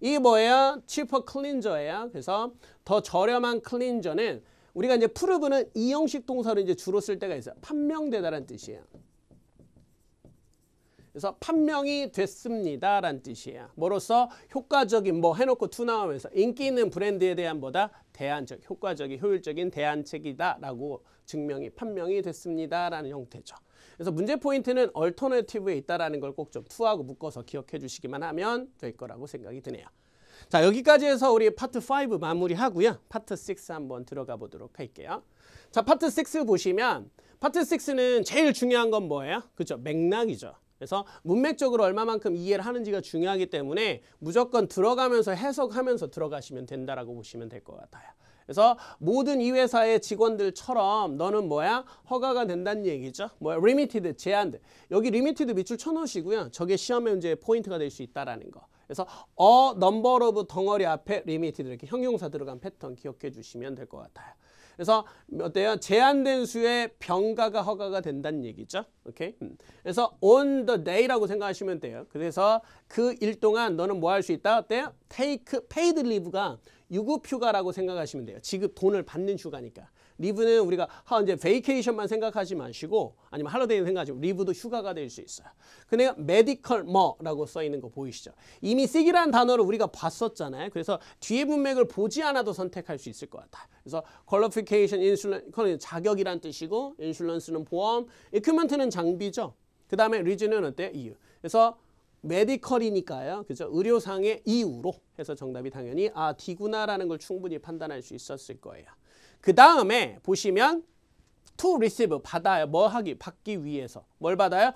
[SPEAKER 1] 이 뭐예요? c h e a p 예요 그래서 더 저렴한 클린저는 우리가 이제 프르브는 이 형식 동사로 이제 주로 쓸 때가 있어요. 판명되다라는 뜻이에요. 그래서 판명이 됐습니다라는 뜻이에요. 뭐로써 효과적인 뭐 해놓고 투 나오면서 인기 있는 브랜드에 대한 뭐다 대안적 효과적인 효율적인 대안책이다라고 증명이 판명이 됐습니다라는 형태죠. 그래서 문제 포인트는 얼터너티브에 있다라는 걸 꼭 좀 투하고 묶어서 기억해 주시기만 하면 될 거라고 생각이 드네요. 자 여기까지 해서 우리 파트 5 마무리하고요. 파트 6 한번 들어가 보도록 할게요. 자 파트 6 보시면 파트 6는 제일 중요한 건 뭐예요? 그죠? 맥락이죠. 그래서 문맥적으로 얼마만큼 이해를 하는지가 중요하기 때문에 무조건 들어가면서 해석하면서 들어가시면 된다라고 보시면 될 것 같아요. 그래서 모든 이 회사의 직원들처럼 너는 뭐야? 허가가 된다는 얘기죠. 뭐야? 리미티드, 제한들 여기 리미티드 밑줄 쳐놓으시고요. 저게 시험의 이제 포인트가 될 수 있다라는 거. 그래서 어 넘버 오브 덩어리 앞에 리미티드 이렇게 형용사 들어간 패턴 기억해 주시면 될 것 같아요. 그래서 어때요? 제한된 수의 병가가 허가가 된다는 얘기죠. 오케이. 음. 그래서 on the day라고 생각하시면 돼요. 그래서 그 일 동안 너는 뭐 할 수 있다? 어때요? take paid leave가 유급 휴가라고 생각하시면 돼요. 지급 돈을 받는 휴가니까. 리브는 우리가 하 이제 베이케이션만 생각하지 마시고 아니면 할로데이 생각하시고 리브도 휴가가 될 수 있어요. 근데 메디컬 머라고 써 있는 거 보이시죠? 이미 씩이라는 단어를 우리가 봤었잖아요. 그래서 뒤에 문맥을 보지 않아도 선택할 수 있을 것 같아요. 그래서 퀄리피케이션 인슐런 자격이란 뜻이고 인슐런스는 보험, 이큐먼트는 장비죠. 그 다음에 리즈는 어때요? 이유. 그래서 메디컬이니까요. 그죠? 의료상의 이유로 해서 정답이 당연히 아 D구나라는 걸 충분히 판단할 수 있었을 거예요. 그 다음에 보시면 to receive 받아요. 뭐 하기 받기 위해서 뭘 받아요?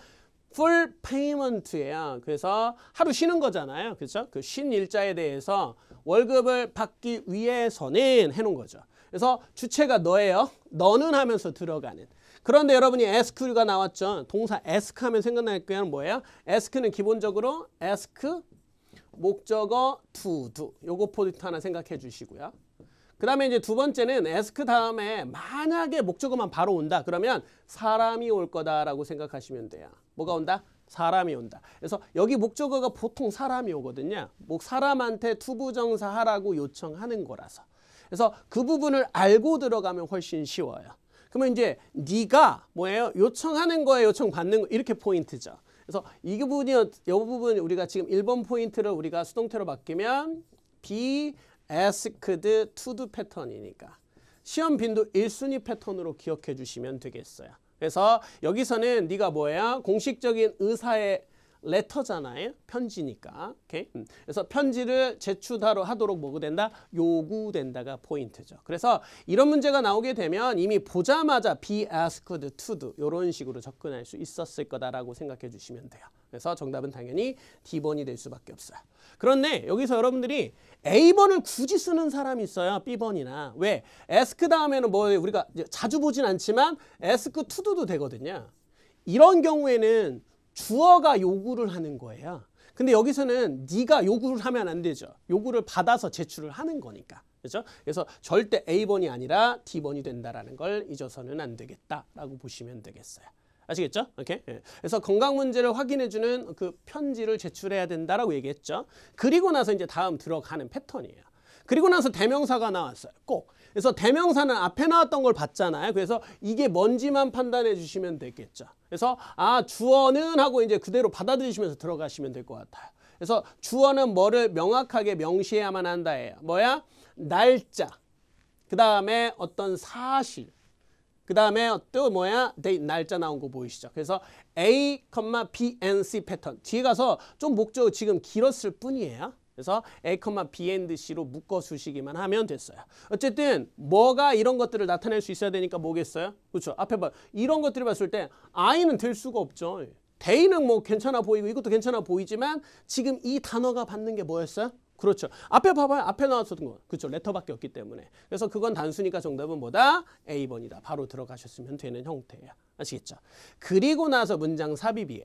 [SPEAKER 1] full payment예요. 그래서 하루 쉬는 거잖아요. 그죠그 쉰 일자에 대해서 월급을 받기 위해서는 해놓은 거죠. 그래서 주체가 너예요. 너는 하면서 들어가는. 그런데 여러분이 ask가 나왔죠. 동사 ask 하면 생각날 거는 뭐예요? ask는 기본적으로 ask 목적어 to do 요거 포인트 하나 생각해 주시고요. 그 다음에 이제 두 번째는 ask 다음에 만약에 목적어만 바로 온다 그러면 사람이 올 거다라고 생각하시면 돼요. 뭐가 온다? 사람이 온다. 그래서 여기 목적어가 보통 사람이 오거든요. 뭐 사람한테 투부정사하라고 요청하는 거라서. 그래서 그 부분을 알고 들어가면 훨씬 쉬워요. 그러면 이제 네가 뭐예요? 요청하는 거에 요청받는 거 이렇게 포인트죠. 그래서 이 부분이 어, 이 부분 우리가 지금 1번 포인트를 우리가 수동태로 바뀌면 be asked to do 패턴이니까 시험 빈도 1순위 패턴으로 기억해 주시면 되겠어요. 그래서 여기서는 네가 뭐야 공식적인 의사의 레터잖아요. 편지니까. 오케이? 음. 그래서 편지를 제출하러 하도록 뭐가 된다? 요구된다가 포인트죠. 그래서 이런 문제가 나오게 되면 이미 보자마자 be asked to do 이런 식으로 접근할 수 있었을 거다라고 생각해 주시면 돼요. 그래서 정답은 당연히 D번이 될 수밖에 없어요. 그런데 여기서 여러분들이 A번을 굳이 쓰는 사람이 있어요. B번이나. 왜? ask 다음에는 뭐 우리가 자주 보진 않지만 ask to do도 되거든요. 이런 경우에는 주어가 요구를 하는 거예요. 근데 여기서는 네가 요구를 하면 안 되죠. 요구를 받아서 제출을 하는 거니까. 그죠? 그래서 절대 A번이 아니라 D번이 된다라는 걸 잊어서는 안 되겠다라고 보시면 되겠어요. 아시겠죠? 오케이. 예. 그래서 건강 문제를 확인해주는 그 편지를 제출해야 된다라고 얘기했죠. 그리고 나서 이제 다음 들어가는 패턴이에요. 그리고 나서 대명사가 나왔어요. 꼭 그래서 대명사는 앞에 나왔던 걸 봤잖아요. 그래서 이게 뭔지만 판단해 주시면 되겠죠. 그래서 아 주어는 하고 이제 그대로 받아들이시면서 들어가시면 될 것 같아요. 그래서 주어는 뭐를 명확하게 명시해야만 한다예요. 뭐야? 날짜. 그 다음에 어떤 사실. 그 다음에 또 뭐야? 데이, 네, 날짜 나온 거 보이시죠? 그래서 A, B, N, C 패턴. 뒤에 가서 좀 목적이 지금 길었을 뿐이에요. 그래서 A, B and C로 묶어 주시기만 하면 됐어요. 어쨌든 뭐가 이런 것들을 나타낼 수 있어야 되니까 뭐겠어요? 그렇죠. 앞에 봐. 이런 것들을 봤을 때 I는 될 수가 없죠. 데이는 뭐 괜찮아 보이고 이것도 괜찮아 보이지만 지금 이 단어가 받는 게 뭐였어요? 그렇죠. 앞에 봐봐요. 앞에 나왔었던 거. 그렇죠. 레터밖에 없기 때문에. 그래서 그건 단순히까 정답은 뭐다? A번이다. 바로 들어가셨으면 되는 형태예요. 아시겠죠? 그리고 나서 문장 삽입이에요.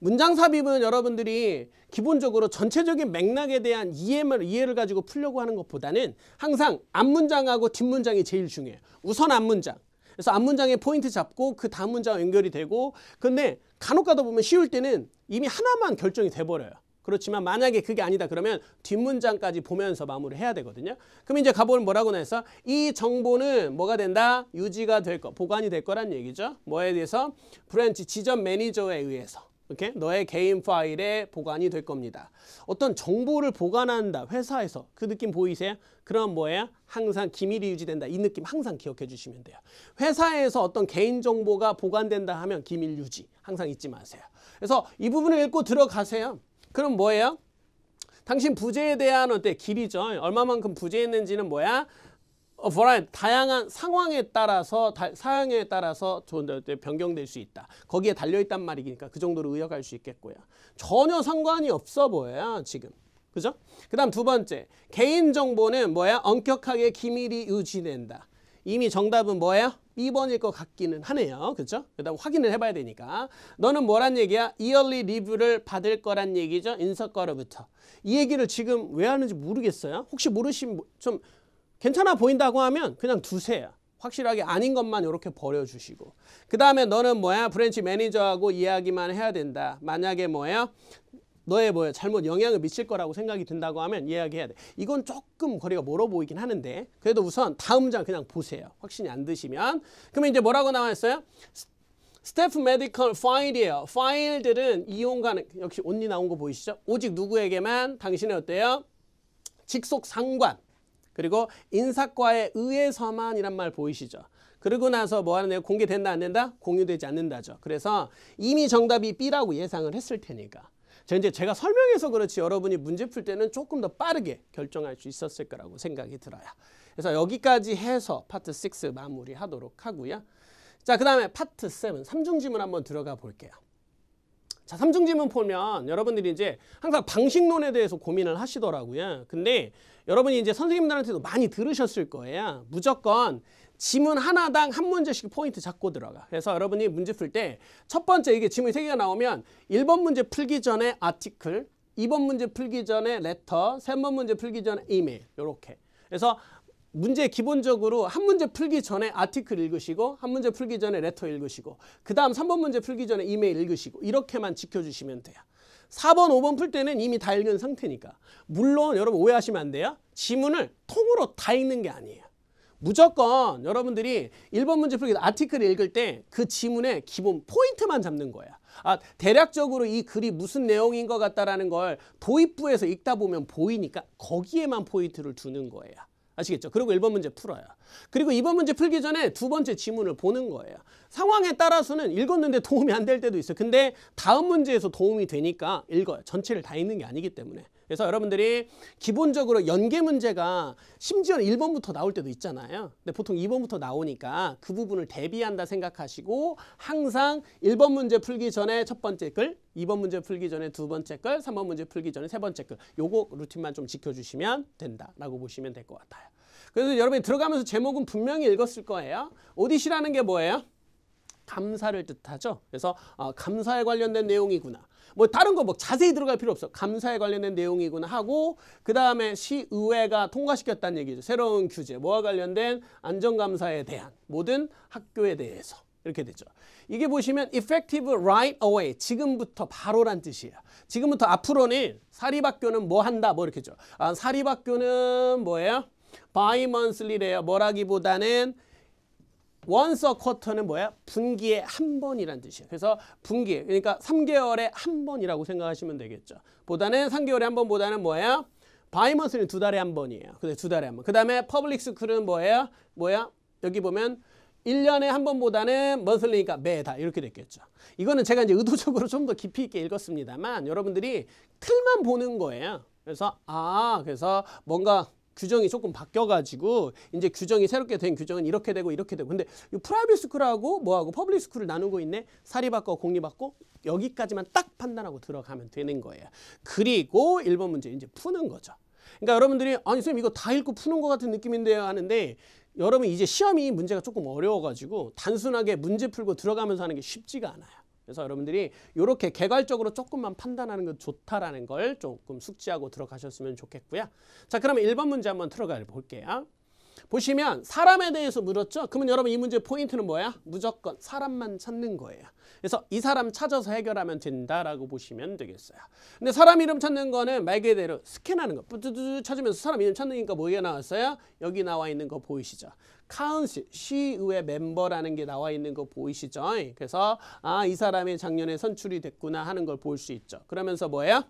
[SPEAKER 1] 문장 삽입은 여러분들이 기본적으로 전체적인 맥락에 대한 이해를, 이해를 가지고 풀려고 하는 것보다는 항상 앞문장하고 뒷문장이 제일 중요해요. 우선 앞문장. 그래서 앞문장에 포인트 잡고 그 다음 문장 연결이 되고 근데 간혹 가다 보면 쉬울 때는 이미 하나만 결정이 돼버려요. 그렇지만 만약에 그게 아니다 그러면 뒷문장까지 보면서 마무리 해야 되거든요. 그럼 이제 가보는 뭐라고 나해서 이 정보는 뭐가 된다? 유지가 될 거, 보관이 될 거란 얘기죠. 뭐에 대해서? 브랜치 지점 매니저에 의해서. 이렇게 너의 개인 파일에 보관이 될 겁니다. 어떤 정보를 보관한다 회사에서 그 느낌 보이세요? 그럼 뭐예요? 항상 기밀이 유지된다 이 느낌 항상 기억해 주시면 돼요. 회사에서 어떤 개인 정보가 보관된다 하면 기밀 유지 항상 잊지 마세요. 그래서 이 부분을 읽고 들어가세요. 그럼 뭐예요? 당신 부재에 대한 어때 길이죠. 얼마만큼 부재했는지는 뭐야? 어, v a 다양한 상황에 따라서 다, 사양에 따라서 좋은데 변경될 수 있다. 거기에 달려있단 말이니까 그 정도로 의역할 수 있겠고요. 전혀 상관이 없어 보여요. 지금. 그죠? 그 다음 두 번째 개인정보는 뭐야? 엄격하게 기밀이 유지된다. 이미 정답은 뭐예요? B번일 것 같기는 하네요. 그렇죠? 그다음 확인을 해봐야 되니까. 너는 뭐란 얘기야? 이얼리 리뷰를 받을 거란 얘기죠. 인서거로부터. 이 얘기를 지금 왜 하는지 모르겠어요. 혹시 모르시면 좀 괜찮아 보인다고 하면 그냥 두세요. 확실하게 아닌 것만 이렇게 버려주시고 그 다음에 너는 뭐야 브랜치 매니저하고 이야기만 해야 된다 만약에 뭐예요 너의 뭐 잘못 영향을 미칠 거라고 생각이 든다고 하면 이야기해야 돼. 이건 조금 거리가 멀어 보이긴 하는데 그래도 우선 다음 장 그냥 보세요. 확신이 안 드시면. 그러면 이제 뭐라고 나와 있어요? 스태프 메디컬 파일이에요. 파일들은 이용 가능, 역시 언니 나온 거 보이시죠? 오직 누구에게만 당신의 어때요? 직속 상관, 그리고 인사과에 의해서만 이란 말 보이시죠? 그러고 나서 뭐 하는 내용 공개된다 안 된다? 공유되지 않는다죠. 그래서 이미 정답이 B라고 예상을 했을 테니까. 제 이제 제가 설명해서 그렇지 여러분이 문제 풀 때는 조금 더 빠르게 결정할 수 있었을 거라고 생각이 들어요. 그래서 여기까지 해서 파트 6 마무리하도록 하고요. 자, 그 다음에 파트 7, 3중지문 한번 들어가 볼게요. 자, 3중지문 보면 여러분들이 이제 항상 방식론에 대해서 고민을 하시더라고요. 근데 여러분이 이제 선생님들한테도 많이 들으셨을 거예요. 무조건 지문 하나당 한 문제씩 포인트 잡고 들어가. 그래서 여러분이 문제 풀 때 첫 번째 이게 지문 이 세개가 나오면 일 번 문제 풀기 전에 아티클, 이 번 문제 풀기 전에 레터, 삼번 문제 풀기 전에 이메일 요렇게. 그래서 문제 기본적으로 한 문제 풀기 전에 아티클 읽으시고 한 문제 풀기 전에 레터 읽으시고 그 다음 삼 번 문제 풀기 전에 이메일 읽으시고 이렇게만 지켜주시면 돼요. 4번, 5번 풀 때는 이미 다 읽은 상태니까. 물론 여러분 오해하시면 안 돼요. 지문을 통으로 다 읽는 게 아니에요. 무조건 여러분들이 1번 문제 풀기 아티클을 읽을 때 그 지문의 기본 포인트만 잡는 거야. 아, 대략적으로 이 글이 무슨 내용인 것 같다라는 걸 도입부에서 읽다 보면 보이니까 거기에만 포인트를 두는 거예요. 아시겠죠? 그리고 1번 문제 풀어요. 그리고 2번 문제 풀기 전에 두 번째 지문을 보는 거예요. 상황에 따라서는 읽었는데 도움이 안 될 때도 있어요. 근데 다음 문제에서 도움이 되니까 읽어요. 전체를 다 읽는 게 아니기 때문에. 그래서 여러분들이 기본적으로 연계 문제가 심지어 1번부터 나올 때도 있잖아요. 근데 보통 2번부터 나오니까 그 부분을 대비한다 생각하시고 항상 1번 문제 풀기 전에 첫 번째 글, 2번 문제 풀기 전에 두 번째 글, 3번 문제 풀기 전에 세 번째 글 요거 루틴만 좀 지켜주시면 된다라고 보시면 될 것 같아요. 그래서 여러분이 들어가면서 제목은 분명히 읽었을 거예요. 오디시라는 게 뭐예요? 감사를 뜻하죠. 그래서 어, 감사에 관련된 내용이구나. 뭐 다른 거 뭐 자세히 들어갈 필요 없어. 감사에 관련된 내용이구나 하고 그 다음에 시의회가 통과시켰다는 얘기죠. 새로운 규제, 뭐와 관련된 안전감사에 대한 모든 학교에 대해서 이렇게 되죠. 이게 보시면 effective right away 지금부터 바로란 뜻이에요. 지금부터 앞으로는 사립학교는 뭐 한다 뭐 이렇게죠. 아, 사립학교는 뭐예요? 바이먼슬리래요. 뭐라기보다는 원서 쿼터는 뭐야? 분기에 한 번이란 뜻이에요. 그래서 분기 그러니까 3개월에 한 번이라고 생각하시면 되겠죠. 보다는 3개월에 한 번보다는 뭐야? 바이먼스는 두 달에 한 번이에요. 근데 두 달에 한 번. 그다음에 퍼블릭 스쿨은 뭐예요? 뭐야? 여기 보면 1년에 한 번보다는 먼슬리니까 매달 이렇게 됐겠죠. 이거는 제가 이제 의도적으로 좀 더 깊이 있게 읽었습니다만 여러분들이 틀만 보는 거예요. 그래서 아 그래서 뭔가 규정이 조금 바뀌어가지고 이제 규정이 새롭게 된 규정은 이렇게 되고 이렇게 되고 근데 이 프라이빗 스쿨하고 뭐하고 퍼블릭 스쿨을 나누고 있네 사립학과 공립학과 여기까지만 딱 판단하고 들어가면 되는 거예요 그리고 1번 문제 이제 푸는 거죠 그러니까 여러분들이 아니 선생님 이거 다 읽고 푸는 것 같은 느낌인데요 하는데 여러분 이제 시험이 문제가 조금 어려워가지고 단순하게 문제 풀고 들어가면서 하는 게 쉽지가 않아요 그래서 여러분들이 이렇게 개괄적으로 조금만 판단하는 건 좋다라는 걸 조금 숙지하고 들어가셨으면 좋겠고요. 자, 그러면 1번 문제 한번 들어가 볼게요. 보시면 사람에 대해서 물었죠. 그러면 여러분 이 문제 포인트는 뭐야? 무조건 사람만 찾는 거예요. 그래서 이 사람 찾아서 해결하면 된다라고 보시면 되겠어요. 근데 사람 이름 찾는 거는 말 그대로 스캔하는 거. 뿌두두 찾으면서 사람 이름 찾는니까 뭐가 나왔어요? 여기 나와 있는 거 보이시죠? 카운시, 시의 멤버라는 게 나와 있는 거 보이시죠? 그래서 아 이 사람이 작년에 선출이 됐구나 하는 걸 볼 수 있죠. 그러면서 뭐예요?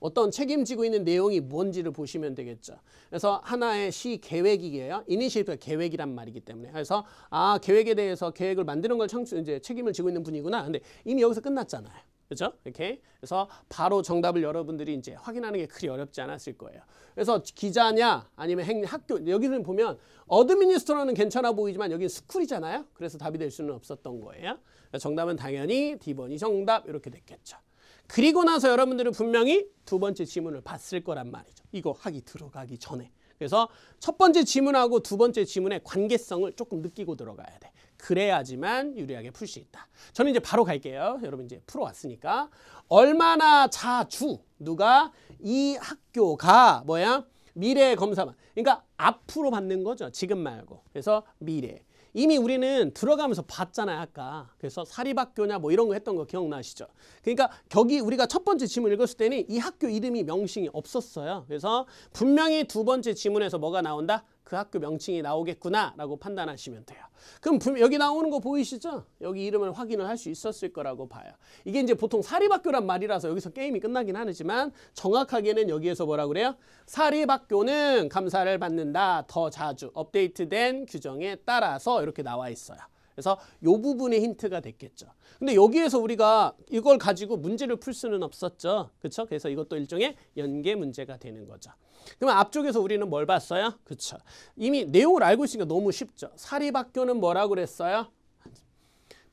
[SPEAKER 1] 어떤 책임지고 있는 내용이 뭔지를 보시면 되겠죠. 그래서 하나의 시 계획이에요. 이니시티브 이 계획이란 말이기 때문에. 그래서 아 계획에 대해서 계획을 만드는 걸 청취, 이제 책임을 지고 있는 분이구나. 근데 이미 여기서 끝났잖아요. 그렇죠? 이렇게 그래서 바로 정답을 여러분들이 이제 확인하는 게 그리 어렵지 않았을 거예요. 그래서 기자냐 아니면 행, 학교 여기는 보면 어드미니스트라는 괜찮아 보이지만 여기는 스쿨이잖아요. 그래서 답이 될 수는 없었던 거예요. 정답은 당연히 D번이 정답 이렇게 됐겠죠. 그리고 나서 여러분들은 분명히 두 번째 지문을 봤을 거란 말이죠. 이거 하기 들어가기 전에. 그래서 첫 번째 지문하고 두 번째 지문의 관계성을 조금 느끼고 들어가야 돼. 그래야지만 유리하게 풀 수 있다. 저는 이제 바로 갈게요. 여러분 이제 풀어왔으니까. 얼마나 자주 누가 이 학교가 뭐야? 미래 검사만. 그러니까 앞으로 받는 거죠. 지금 말고. 그래서 미래. 이미 우리는 들어가면서 봤잖아요 아까 그래서 사립학교냐 뭐 이런 거 했던 거 기억나시죠 그러니까 여기 우리가 첫 번째 지문 읽었을 때는 이 학교 이름이 명칭이 없었어요 그래서 분명히 두 번째 지문에서 뭐가 나온다 그 학교 명칭이 나오겠구나라고 판단하시면 돼요. 그럼 여기 나오는 거 보이시죠? 여기 이름을 확인을 할 수 있었을 거라고 봐요. 이게 이제 보통 사립학교란 말이라서 여기서 게임이 끝나긴 하지만 정확하게는 여기에서 뭐라 고 그래요? 사립학교는 감사를 받는다. 더 자주 업데이트된 규정에 따라서 이렇게 나와 있어요. 그래서 이 부분의 힌트가 됐겠죠. 근데 여기에서 우리가 이걸 가지고 문제를 풀 수는 없었죠. 그렇죠? 그래서 이것도 일종의 연계 문제가 되는 거죠. 그러면 앞쪽에서 우리는 뭘 봤어요? 그쵸 이미 내용을 알고 있으니까 너무 쉽죠. 사립학교는 뭐라고 그랬어요?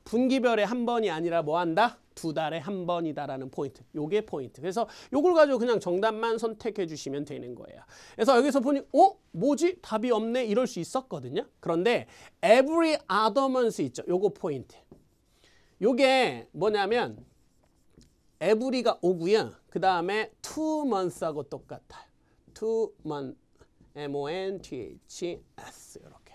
[SPEAKER 1] 분기별에 한 번이 아니라 뭐 한다? 두 달에 한 번이다라는 포인트. 요게 포인트. 그래서 요걸 가지고 그냥 정답만 선택해 주시면 되는 거예요. 그래서 여기서 보니 어? 뭐지? 답이 없네? 이럴 수 있었거든요. 그런데 every other month 있죠. 요거 포인트. 요게 뭐냐면 every가 오고요. 그 다음에 two month하고 똑같아요. to month M O N T H S 이렇게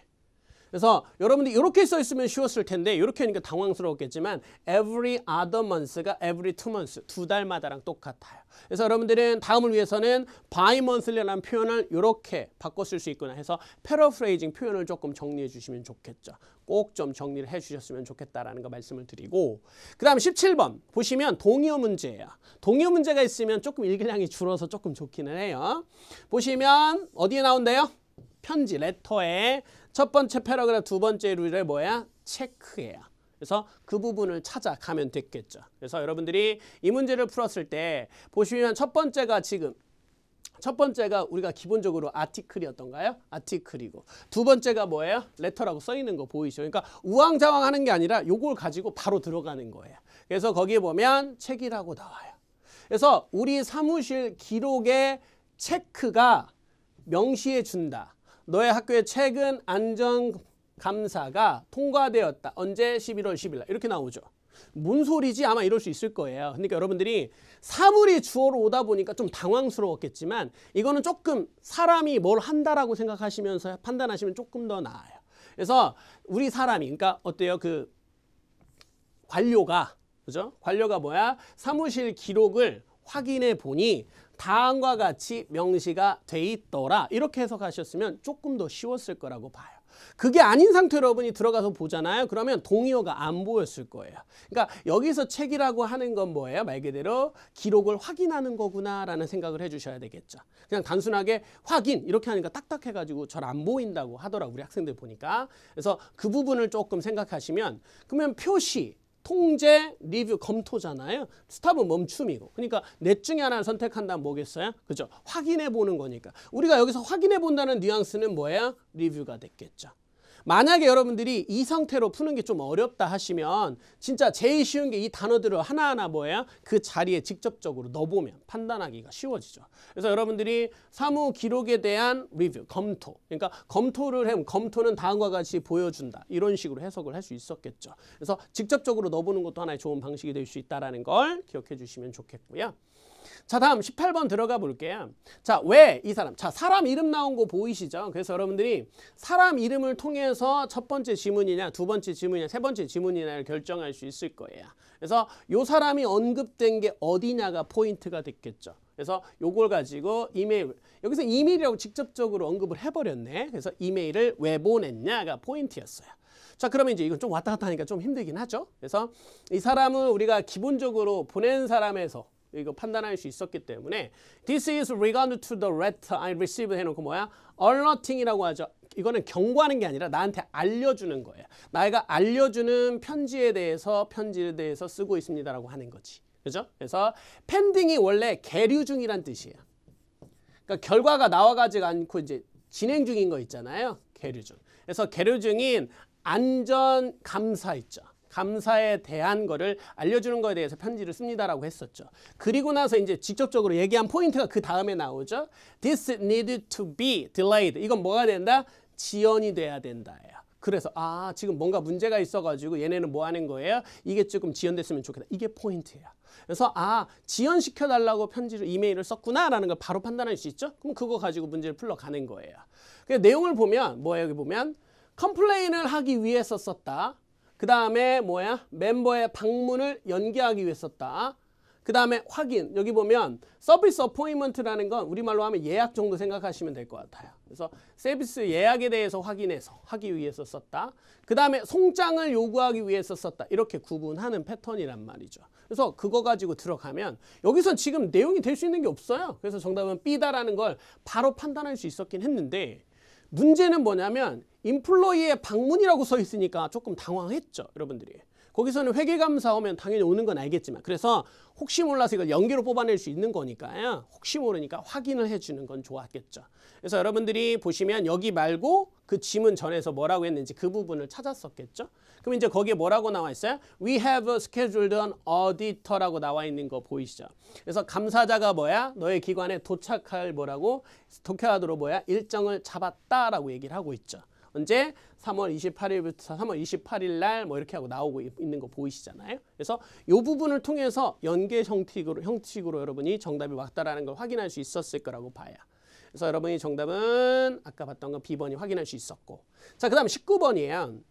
[SPEAKER 1] 그래서 여러분들이 렇게써 있으면 쉬웠을 텐데 이렇게 하니까 당황스러웠겠지만 every other month가 every two months 두 달마다랑 똑같아요. 그래서 여러분들은 다음을 위해서는 bimonthly라는 표현을 이렇게 바꿔 쓸 수 있구나 해서 paraphrasing 표현을 조금 정리해 주시면 좋겠죠. 꼭 좀 정리를 해 주셨으면 좋겠다라는 거 말씀을 드리고 그 다음 17번 보시면 동의어 문제예요. 동의어 문제가 있으면 조금 일기량이 줄어서 조금 좋기는 해요. 보시면 어디에 나온대요? 편지, 레터에 첫 번째 패러그라프두 번째 룰의 뭐야? 체크예요. 그래서 그 부분을 찾아가면 됐겠죠. 그래서 여러분들이 이 문제를 풀었을 때 보시면 첫 번째가 지금 첫 번째가 우리가 기본적으로 아티클이었던가요? 아티클이고 두 번째가 뭐예요? 레터라고 써 있는 거 보이죠? 그러니까 우왕좌왕 하는 게 아니라 요걸 가지고 바로 들어가는 거예요. 그래서 거기에 보면 책이라고 나와요. 그래서 우리 사무실 기록의 체크가 명시해 준다. 너의 학교의 최근 안전감사가 통과되었다. 언제? 11월 10일 날 이렇게 나오죠. 뭔 소리지? 아마 이럴 수 있을 거예요. 그러니까 여러분들이 사물이 주어로 오다 보니까 좀 당황스러웠겠지만 이거는 조금 사람이 뭘 한다라고 생각하시면서 판단하시면 조금 더 나아요. 그래서 우리 사람이 그러니까 어때요? 그 관료가 그죠? 관료가 뭐야? 사무실 기록을 확인해 보니 다음과 같이 명시가 돼 있더라 이렇게 해석하셨으면 조금 더 쉬웠을 거라고 봐요. 그게 아닌 상태로 여러분이 들어가서 보잖아요. 그러면 동의어가 안 보였을 거예요. 그러니까 여기서 책이라고 하는 건 뭐예요? 말 그대로 기록을 확인하는 거구나라는 생각을 해주셔야 되겠죠. 그냥 단순하게 확인 이렇게 하니까 딱딱해가지고 잘 안 보인다고 하더라고 우리 학생들 보니까. 그래서 그 부분을 조금 생각하시면 그러면 표시 통제, 리뷰, 검토잖아요. 스탑은 멈춤이고. 그러니까 넷 중에 하나를 선택한다면 뭐겠어요? 그죠? 확인해 보는 거니까. 우리가 여기서 확인해 본다는 뉘앙스는 뭐예요? 리뷰가 됐겠죠. 만약에 여러분들이 이 상태로 푸는 게 좀 어렵다 하시면 진짜 제일 쉬운 게 이 단어들을 하나하나 뭐예요? 그 자리에 직접적으로 넣어보면 판단하기가 쉬워지죠. 그래서 여러분들이 사무 기록에 대한 리뷰, 검토. 그러니까 검토를 해면 검토는 다음과 같이 보여준다. 이런 식으로 해석을 할 수 있었겠죠. 그래서 직접적으로 넣어보는 것도 하나의 좋은 방식이 될 수 있다는 걸 기억해 주시면 좋겠고요. 자 다음 18번 들어가 볼게요. 자 왜 이 사람? 자 사람 이름 나온 거 보이시죠? 그래서 여러분들이 사람 이름을 통해서 첫 번째 지문이냐 두 번째 지문이냐 세 번째 지문이냐를 결정할 수 있을 거예요. 그래서 요 사람이 언급된 게 어디냐가 포인트가 됐겠죠. 그래서 요걸 가지고 이메일 여기서 이메일이라고 직접적으로 언급을 해버렸네. 그래서 이메일을 왜 보냈냐가 포인트였어요. 자 그러면 이제 이건 좀 왔다 갔다 하니까 좀 힘들긴 하죠. 그래서 이 사람은 우리가 기본적으로 보낸 사람에서 이거 판단할 수 있었기 때문에 This is regard to the letter I received 해놓고 뭐야? alerting이라고 하죠. 이거는 경고하는 게 아니라 나한테 알려주는 거예요. 나이가 알려주는 편지에 대해서 편지에 대해서 쓰고 있습니다라고 하는 거지. 그죠? 그래서 팬딩이 원래 계류 중이란 뜻이에요. 그러니까 결과가 나와가지 않고 이제 진행 중인 거 있잖아요. 계류 중. 그래서 계류 중인 안전 감사 있죠. 감사에 대한 거를 알려주는 거에 대해서 편지를 씁니다라고 했었죠. 그리고 나서 이제 직접적으로 얘기한 포인트가 그 다음에 나오죠. This needed to be delayed. 이건 뭐가 된다? 지연이 돼야 된다예요. 그래서 아 지금 뭔가 문제가 있어가지고 얘네는 뭐 하는 거예요? 이게 조금 지연됐으면 좋겠다. 이게 포인트예요 그래서 아 지연시켜달라고 편지를 이메일을 썼구나라는 걸 바로 판단할 수 있죠. 그럼 그거 가지고 문제를 풀러가는 거예요. 그 내용을 보면 뭐예요? 여기 보면 컴플레인을 하기 위해서 썼다. 그 다음에 뭐야? 멤버의 방문을 연기하기 위해 썼다. 그 다음에 확인 여기 보면 서비스 어포인먼트라는 건 우리말로 하면 예약 정도 생각하시면 될 것 같아요. 그래서 서비스 예약에 대해서 확인해서 하기 위해서 썼다. 그 다음에 송장을 요구하기 위해서 썼다. 이렇게 구분하는 패턴이란 말이죠. 그래서 그거 가지고 들어가면 여기서 지금 내용이 될 수 있는 게 없어요. 그래서 정답은 B다라는 걸 바로 판단할 수 있었긴 했는데 문제는 뭐냐면 인플로이의 방문이라고 써 있으니까 조금 당황했죠 여러분들이 거기서는 회계감사 오면 당연히 오는 건 알겠지만 그래서 혹시 몰라서 이걸 연기로 뽑아낼 수 있는 거니까 요 혹시 모르니까 확인을 해주는 건 좋았겠죠 그래서 여러분들이 보시면 여기 말고 그 지문 전에서 뭐라고 했는지 그 부분을 찾았었겠죠 그럼 이제 거기에 뭐라고 나와 있어요? We have scheduled an auditor라고 나와 있는 거 보이시죠? 그래서 감사자가 뭐야? 너의 기관에 도착할 뭐라고? 도착하도록 뭐야? 일정을 잡았다라고 얘기를 하고 있죠 언제? 3월 28일부터 3월 28일 날뭐 이렇게 하고 나오고 있는 거 보이시잖아요. 그래서 이 부분을 통해서 연계 형식으로, 형식으로 여러분이 정답이 왔다라는걸 확인할 수 있었을 거라고 봐요. 그래서 여러분이 정답은 아까 봤던 건 B번이 확인할 수 있었고 자, 그 다음 19번이에요.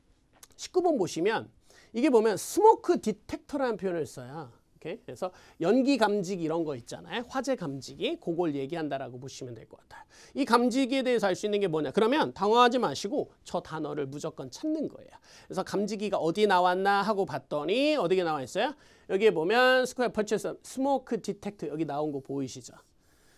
[SPEAKER 1] 19번 보시면 이게 보면 스모크 디텍터라는 표현을 써요. 오케이? 그래서 연기 감지기 이런 거 있잖아요. 화재 감지기 그걸 얘기한다라고 보시면 될 것 같아요. 이 감지기에 대해서 알 수 있는 게 뭐냐. 그러면 당황하지 마시고 저 단어를 무조건 찾는 거예요. 그래서 감지기가 어디 나왔나 하고 봤더니 어디에 나와 있어요? 여기에 보면 스퀘어 퍼치에서 스모크 디텍트 여기 나온 거 보이시죠?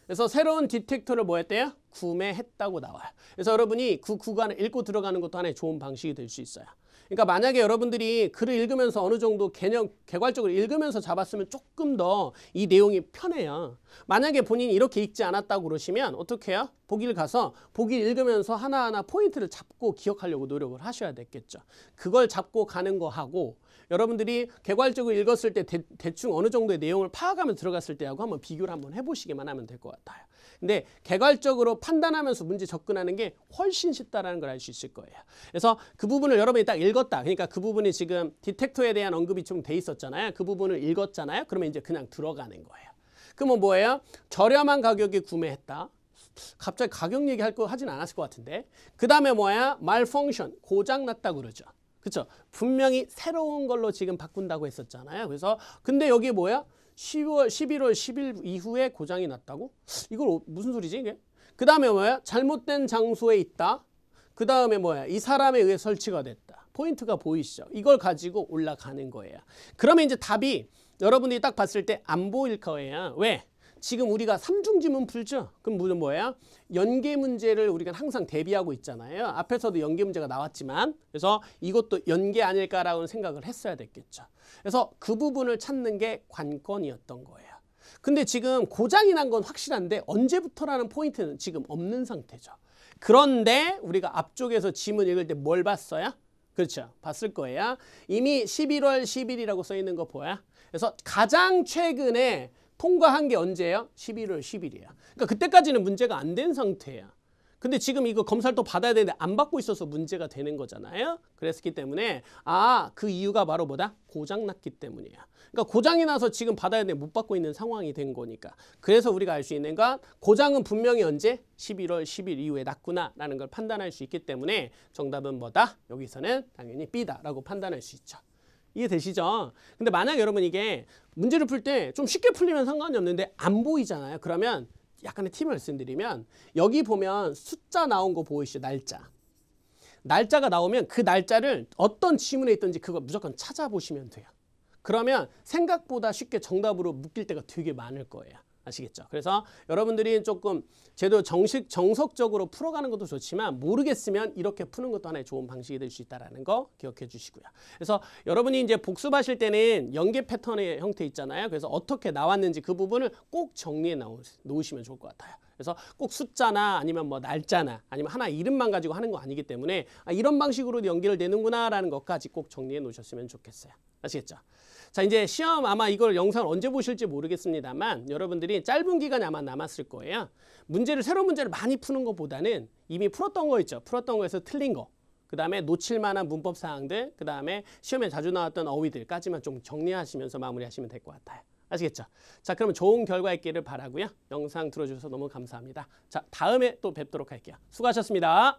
[SPEAKER 1] 그래서 새로운 디텍터를 뭐 했대요? 구매했다고 나와요. 그래서 여러분이 그 구간을 읽고 들어가는 것도 하나의 좋은 방식이 될 수 있어요. 그러니까 만약에 여러분들이 글을 읽으면서 어느 정도 개념 개괄적으로 읽으면서 잡았으면 조금 더 이 내용이 편해요. 만약에 본인이 이렇게 읽지 않았다고 그러시면 어떻게 해요? 보기를 가서 보기를 읽으면서 하나하나 포인트를 잡고 기억하려고 노력을 하셔야 됐겠죠 그걸 잡고 가는 거하고 여러분들이 개괄적으로 읽었을 때 대, 충 어느 정도의 내용을 파악하면 들어갔을 때하고 한번 비교를 한번 해보시기만 하면 될 것 같아요. 근데 개괄적으로 판단하면서 문제 접근하는 게 훨씬 쉽다라는 걸 알 수 있을 거예요. 그래서 그 부분을 여러분이 딱 읽었다. 그러니까 그 부분이 지금 디텍터에 대한 언급이 좀 돼 있었잖아요. 그 부분을 읽었잖아요. 그러면 이제 그냥 들어가는 거예요. 그러면 뭐 뭐예요? 저렴한 가격에 구매했다. 갑자기 가격 얘기할 거 하진 않았을 것 같은데 그 다음에 뭐야? 말펑션 고장났다 그러죠 그렇죠? 분명히 새로운 걸로 지금 바꾼다고 했었잖아요. 그래서 근데 여기 뭐야? 10월, 11월 10일 이후에 고장이 났다고? 이걸 어, 무슨 소리지 이게? 그 다음에 뭐야? 잘못된 장소에 있다. 그 다음에 뭐야? 이 사람에 의해 설치가 됐다. 포인트가 보이시죠? 이걸 가지고 올라가는 거예요. 그러면 이제 답이 여러분들이 딱 봤을 때 안 보일 거예요. 왜? 지금 우리가 삼중지문 풀죠? 그럼 무슨 뭐예요 연계 문제를 우리가 항상 대비하고 있잖아요. 앞에서도 연계 문제가 나왔지만 그래서 이것도 연계 아닐까라는 생각을 했어야 됐겠죠. 그래서 그 부분을 찾는 게 관건이었던 거예요. 근데 지금 고장이 난 건 확실한데 언제부터라는 포인트는 지금 없는 상태죠. 그런데 우리가 앞쪽에서 지문 읽을 때 뭘 봤어요? 그렇죠. 봤을 거예요. 이미 11월 10일이라고 써 있는 거 보여? 그래서 가장 최근에 통과한 게 언제예요? 11월 10일이야. 그러니까 그때까지는 문제가 안 된 상태야. 근데 지금 이거 검사를 또 받아야 되는데 안 받고 있어서 문제가 되는 거잖아요. 그랬기 때문에 아 그 이유가 바로 뭐다? 고장 났기 때문이야. 그러니까 고장이 나서 지금 받아야 되는데 못 받고 있는 상황이 된 거니까. 그래서 우리가 알 수 있는 건 고장은 분명히 언제? 11월 10일 이후에 났구나라는 걸 판단할 수 있기 때문에 정답은 뭐다? 여기서는 당연히 B다라고 판단할 수 있죠. 이해되시죠? 근데 만약 여러분 이게 문제를 풀 때 좀 쉽게 풀리면 상관이 없는데 안 보이잖아요. 그러면 약간의 팁을 말씀드리면 여기 보면 숫자 나온 거 보이시죠? 날짜. 날짜가 나오면 그 날짜를 어떤 지문에 있던지 그거 무조건 찾아보시면 돼요. 그러면 생각보다 쉽게 정답으로 묶일 때가 되게 많을 거예요. 아시겠죠? 그래서 여러분들이 조금 제도 정식 정석적으로 풀어가는 것도 좋지만 모르겠으면 이렇게 푸는 것도 하나의 좋은 방식이 될 수 있다라는 거 기억해 주시고요. 그래서 여러분이 이제 복습하실 때는 연계 패턴의 형태 있잖아요. 그래서 어떻게 나왔는지 그 부분을 꼭 정리해 놓으시면 좋을 것 같아요. 그래서 꼭 숫자나 아니면 뭐 날짜나 아니면 하나 이름만 가지고 하는 거 아니기 때문에 아, 이런 방식으로 연결되는구나라는 것까지 꼭 정리해 놓으셨으면 좋겠어요. 아시겠죠? 자 이제 시험 아마 이걸 영상 언제 보실지 모르겠습니다만 여러분들이 짧은 기간이 아마 남았을 거예요. 문제를 새로운 문제를 많이 푸는 것보다는 이미 풀었던 거 있죠. 풀었던 거에서 틀린 거. 그 다음에 놓칠 만한 문법 사항들, 그 다음에 시험에 자주 나왔던 어휘들까지만 좀 정리하시면서 마무리하시면 될 것 같아요. 아시겠죠? 자 그러면 좋은 결과 있기를 바라고요. 영상 들어주셔서 너무 감사합니다. 자 다음에 또 뵙도록 할게요. 수고하셨습니다.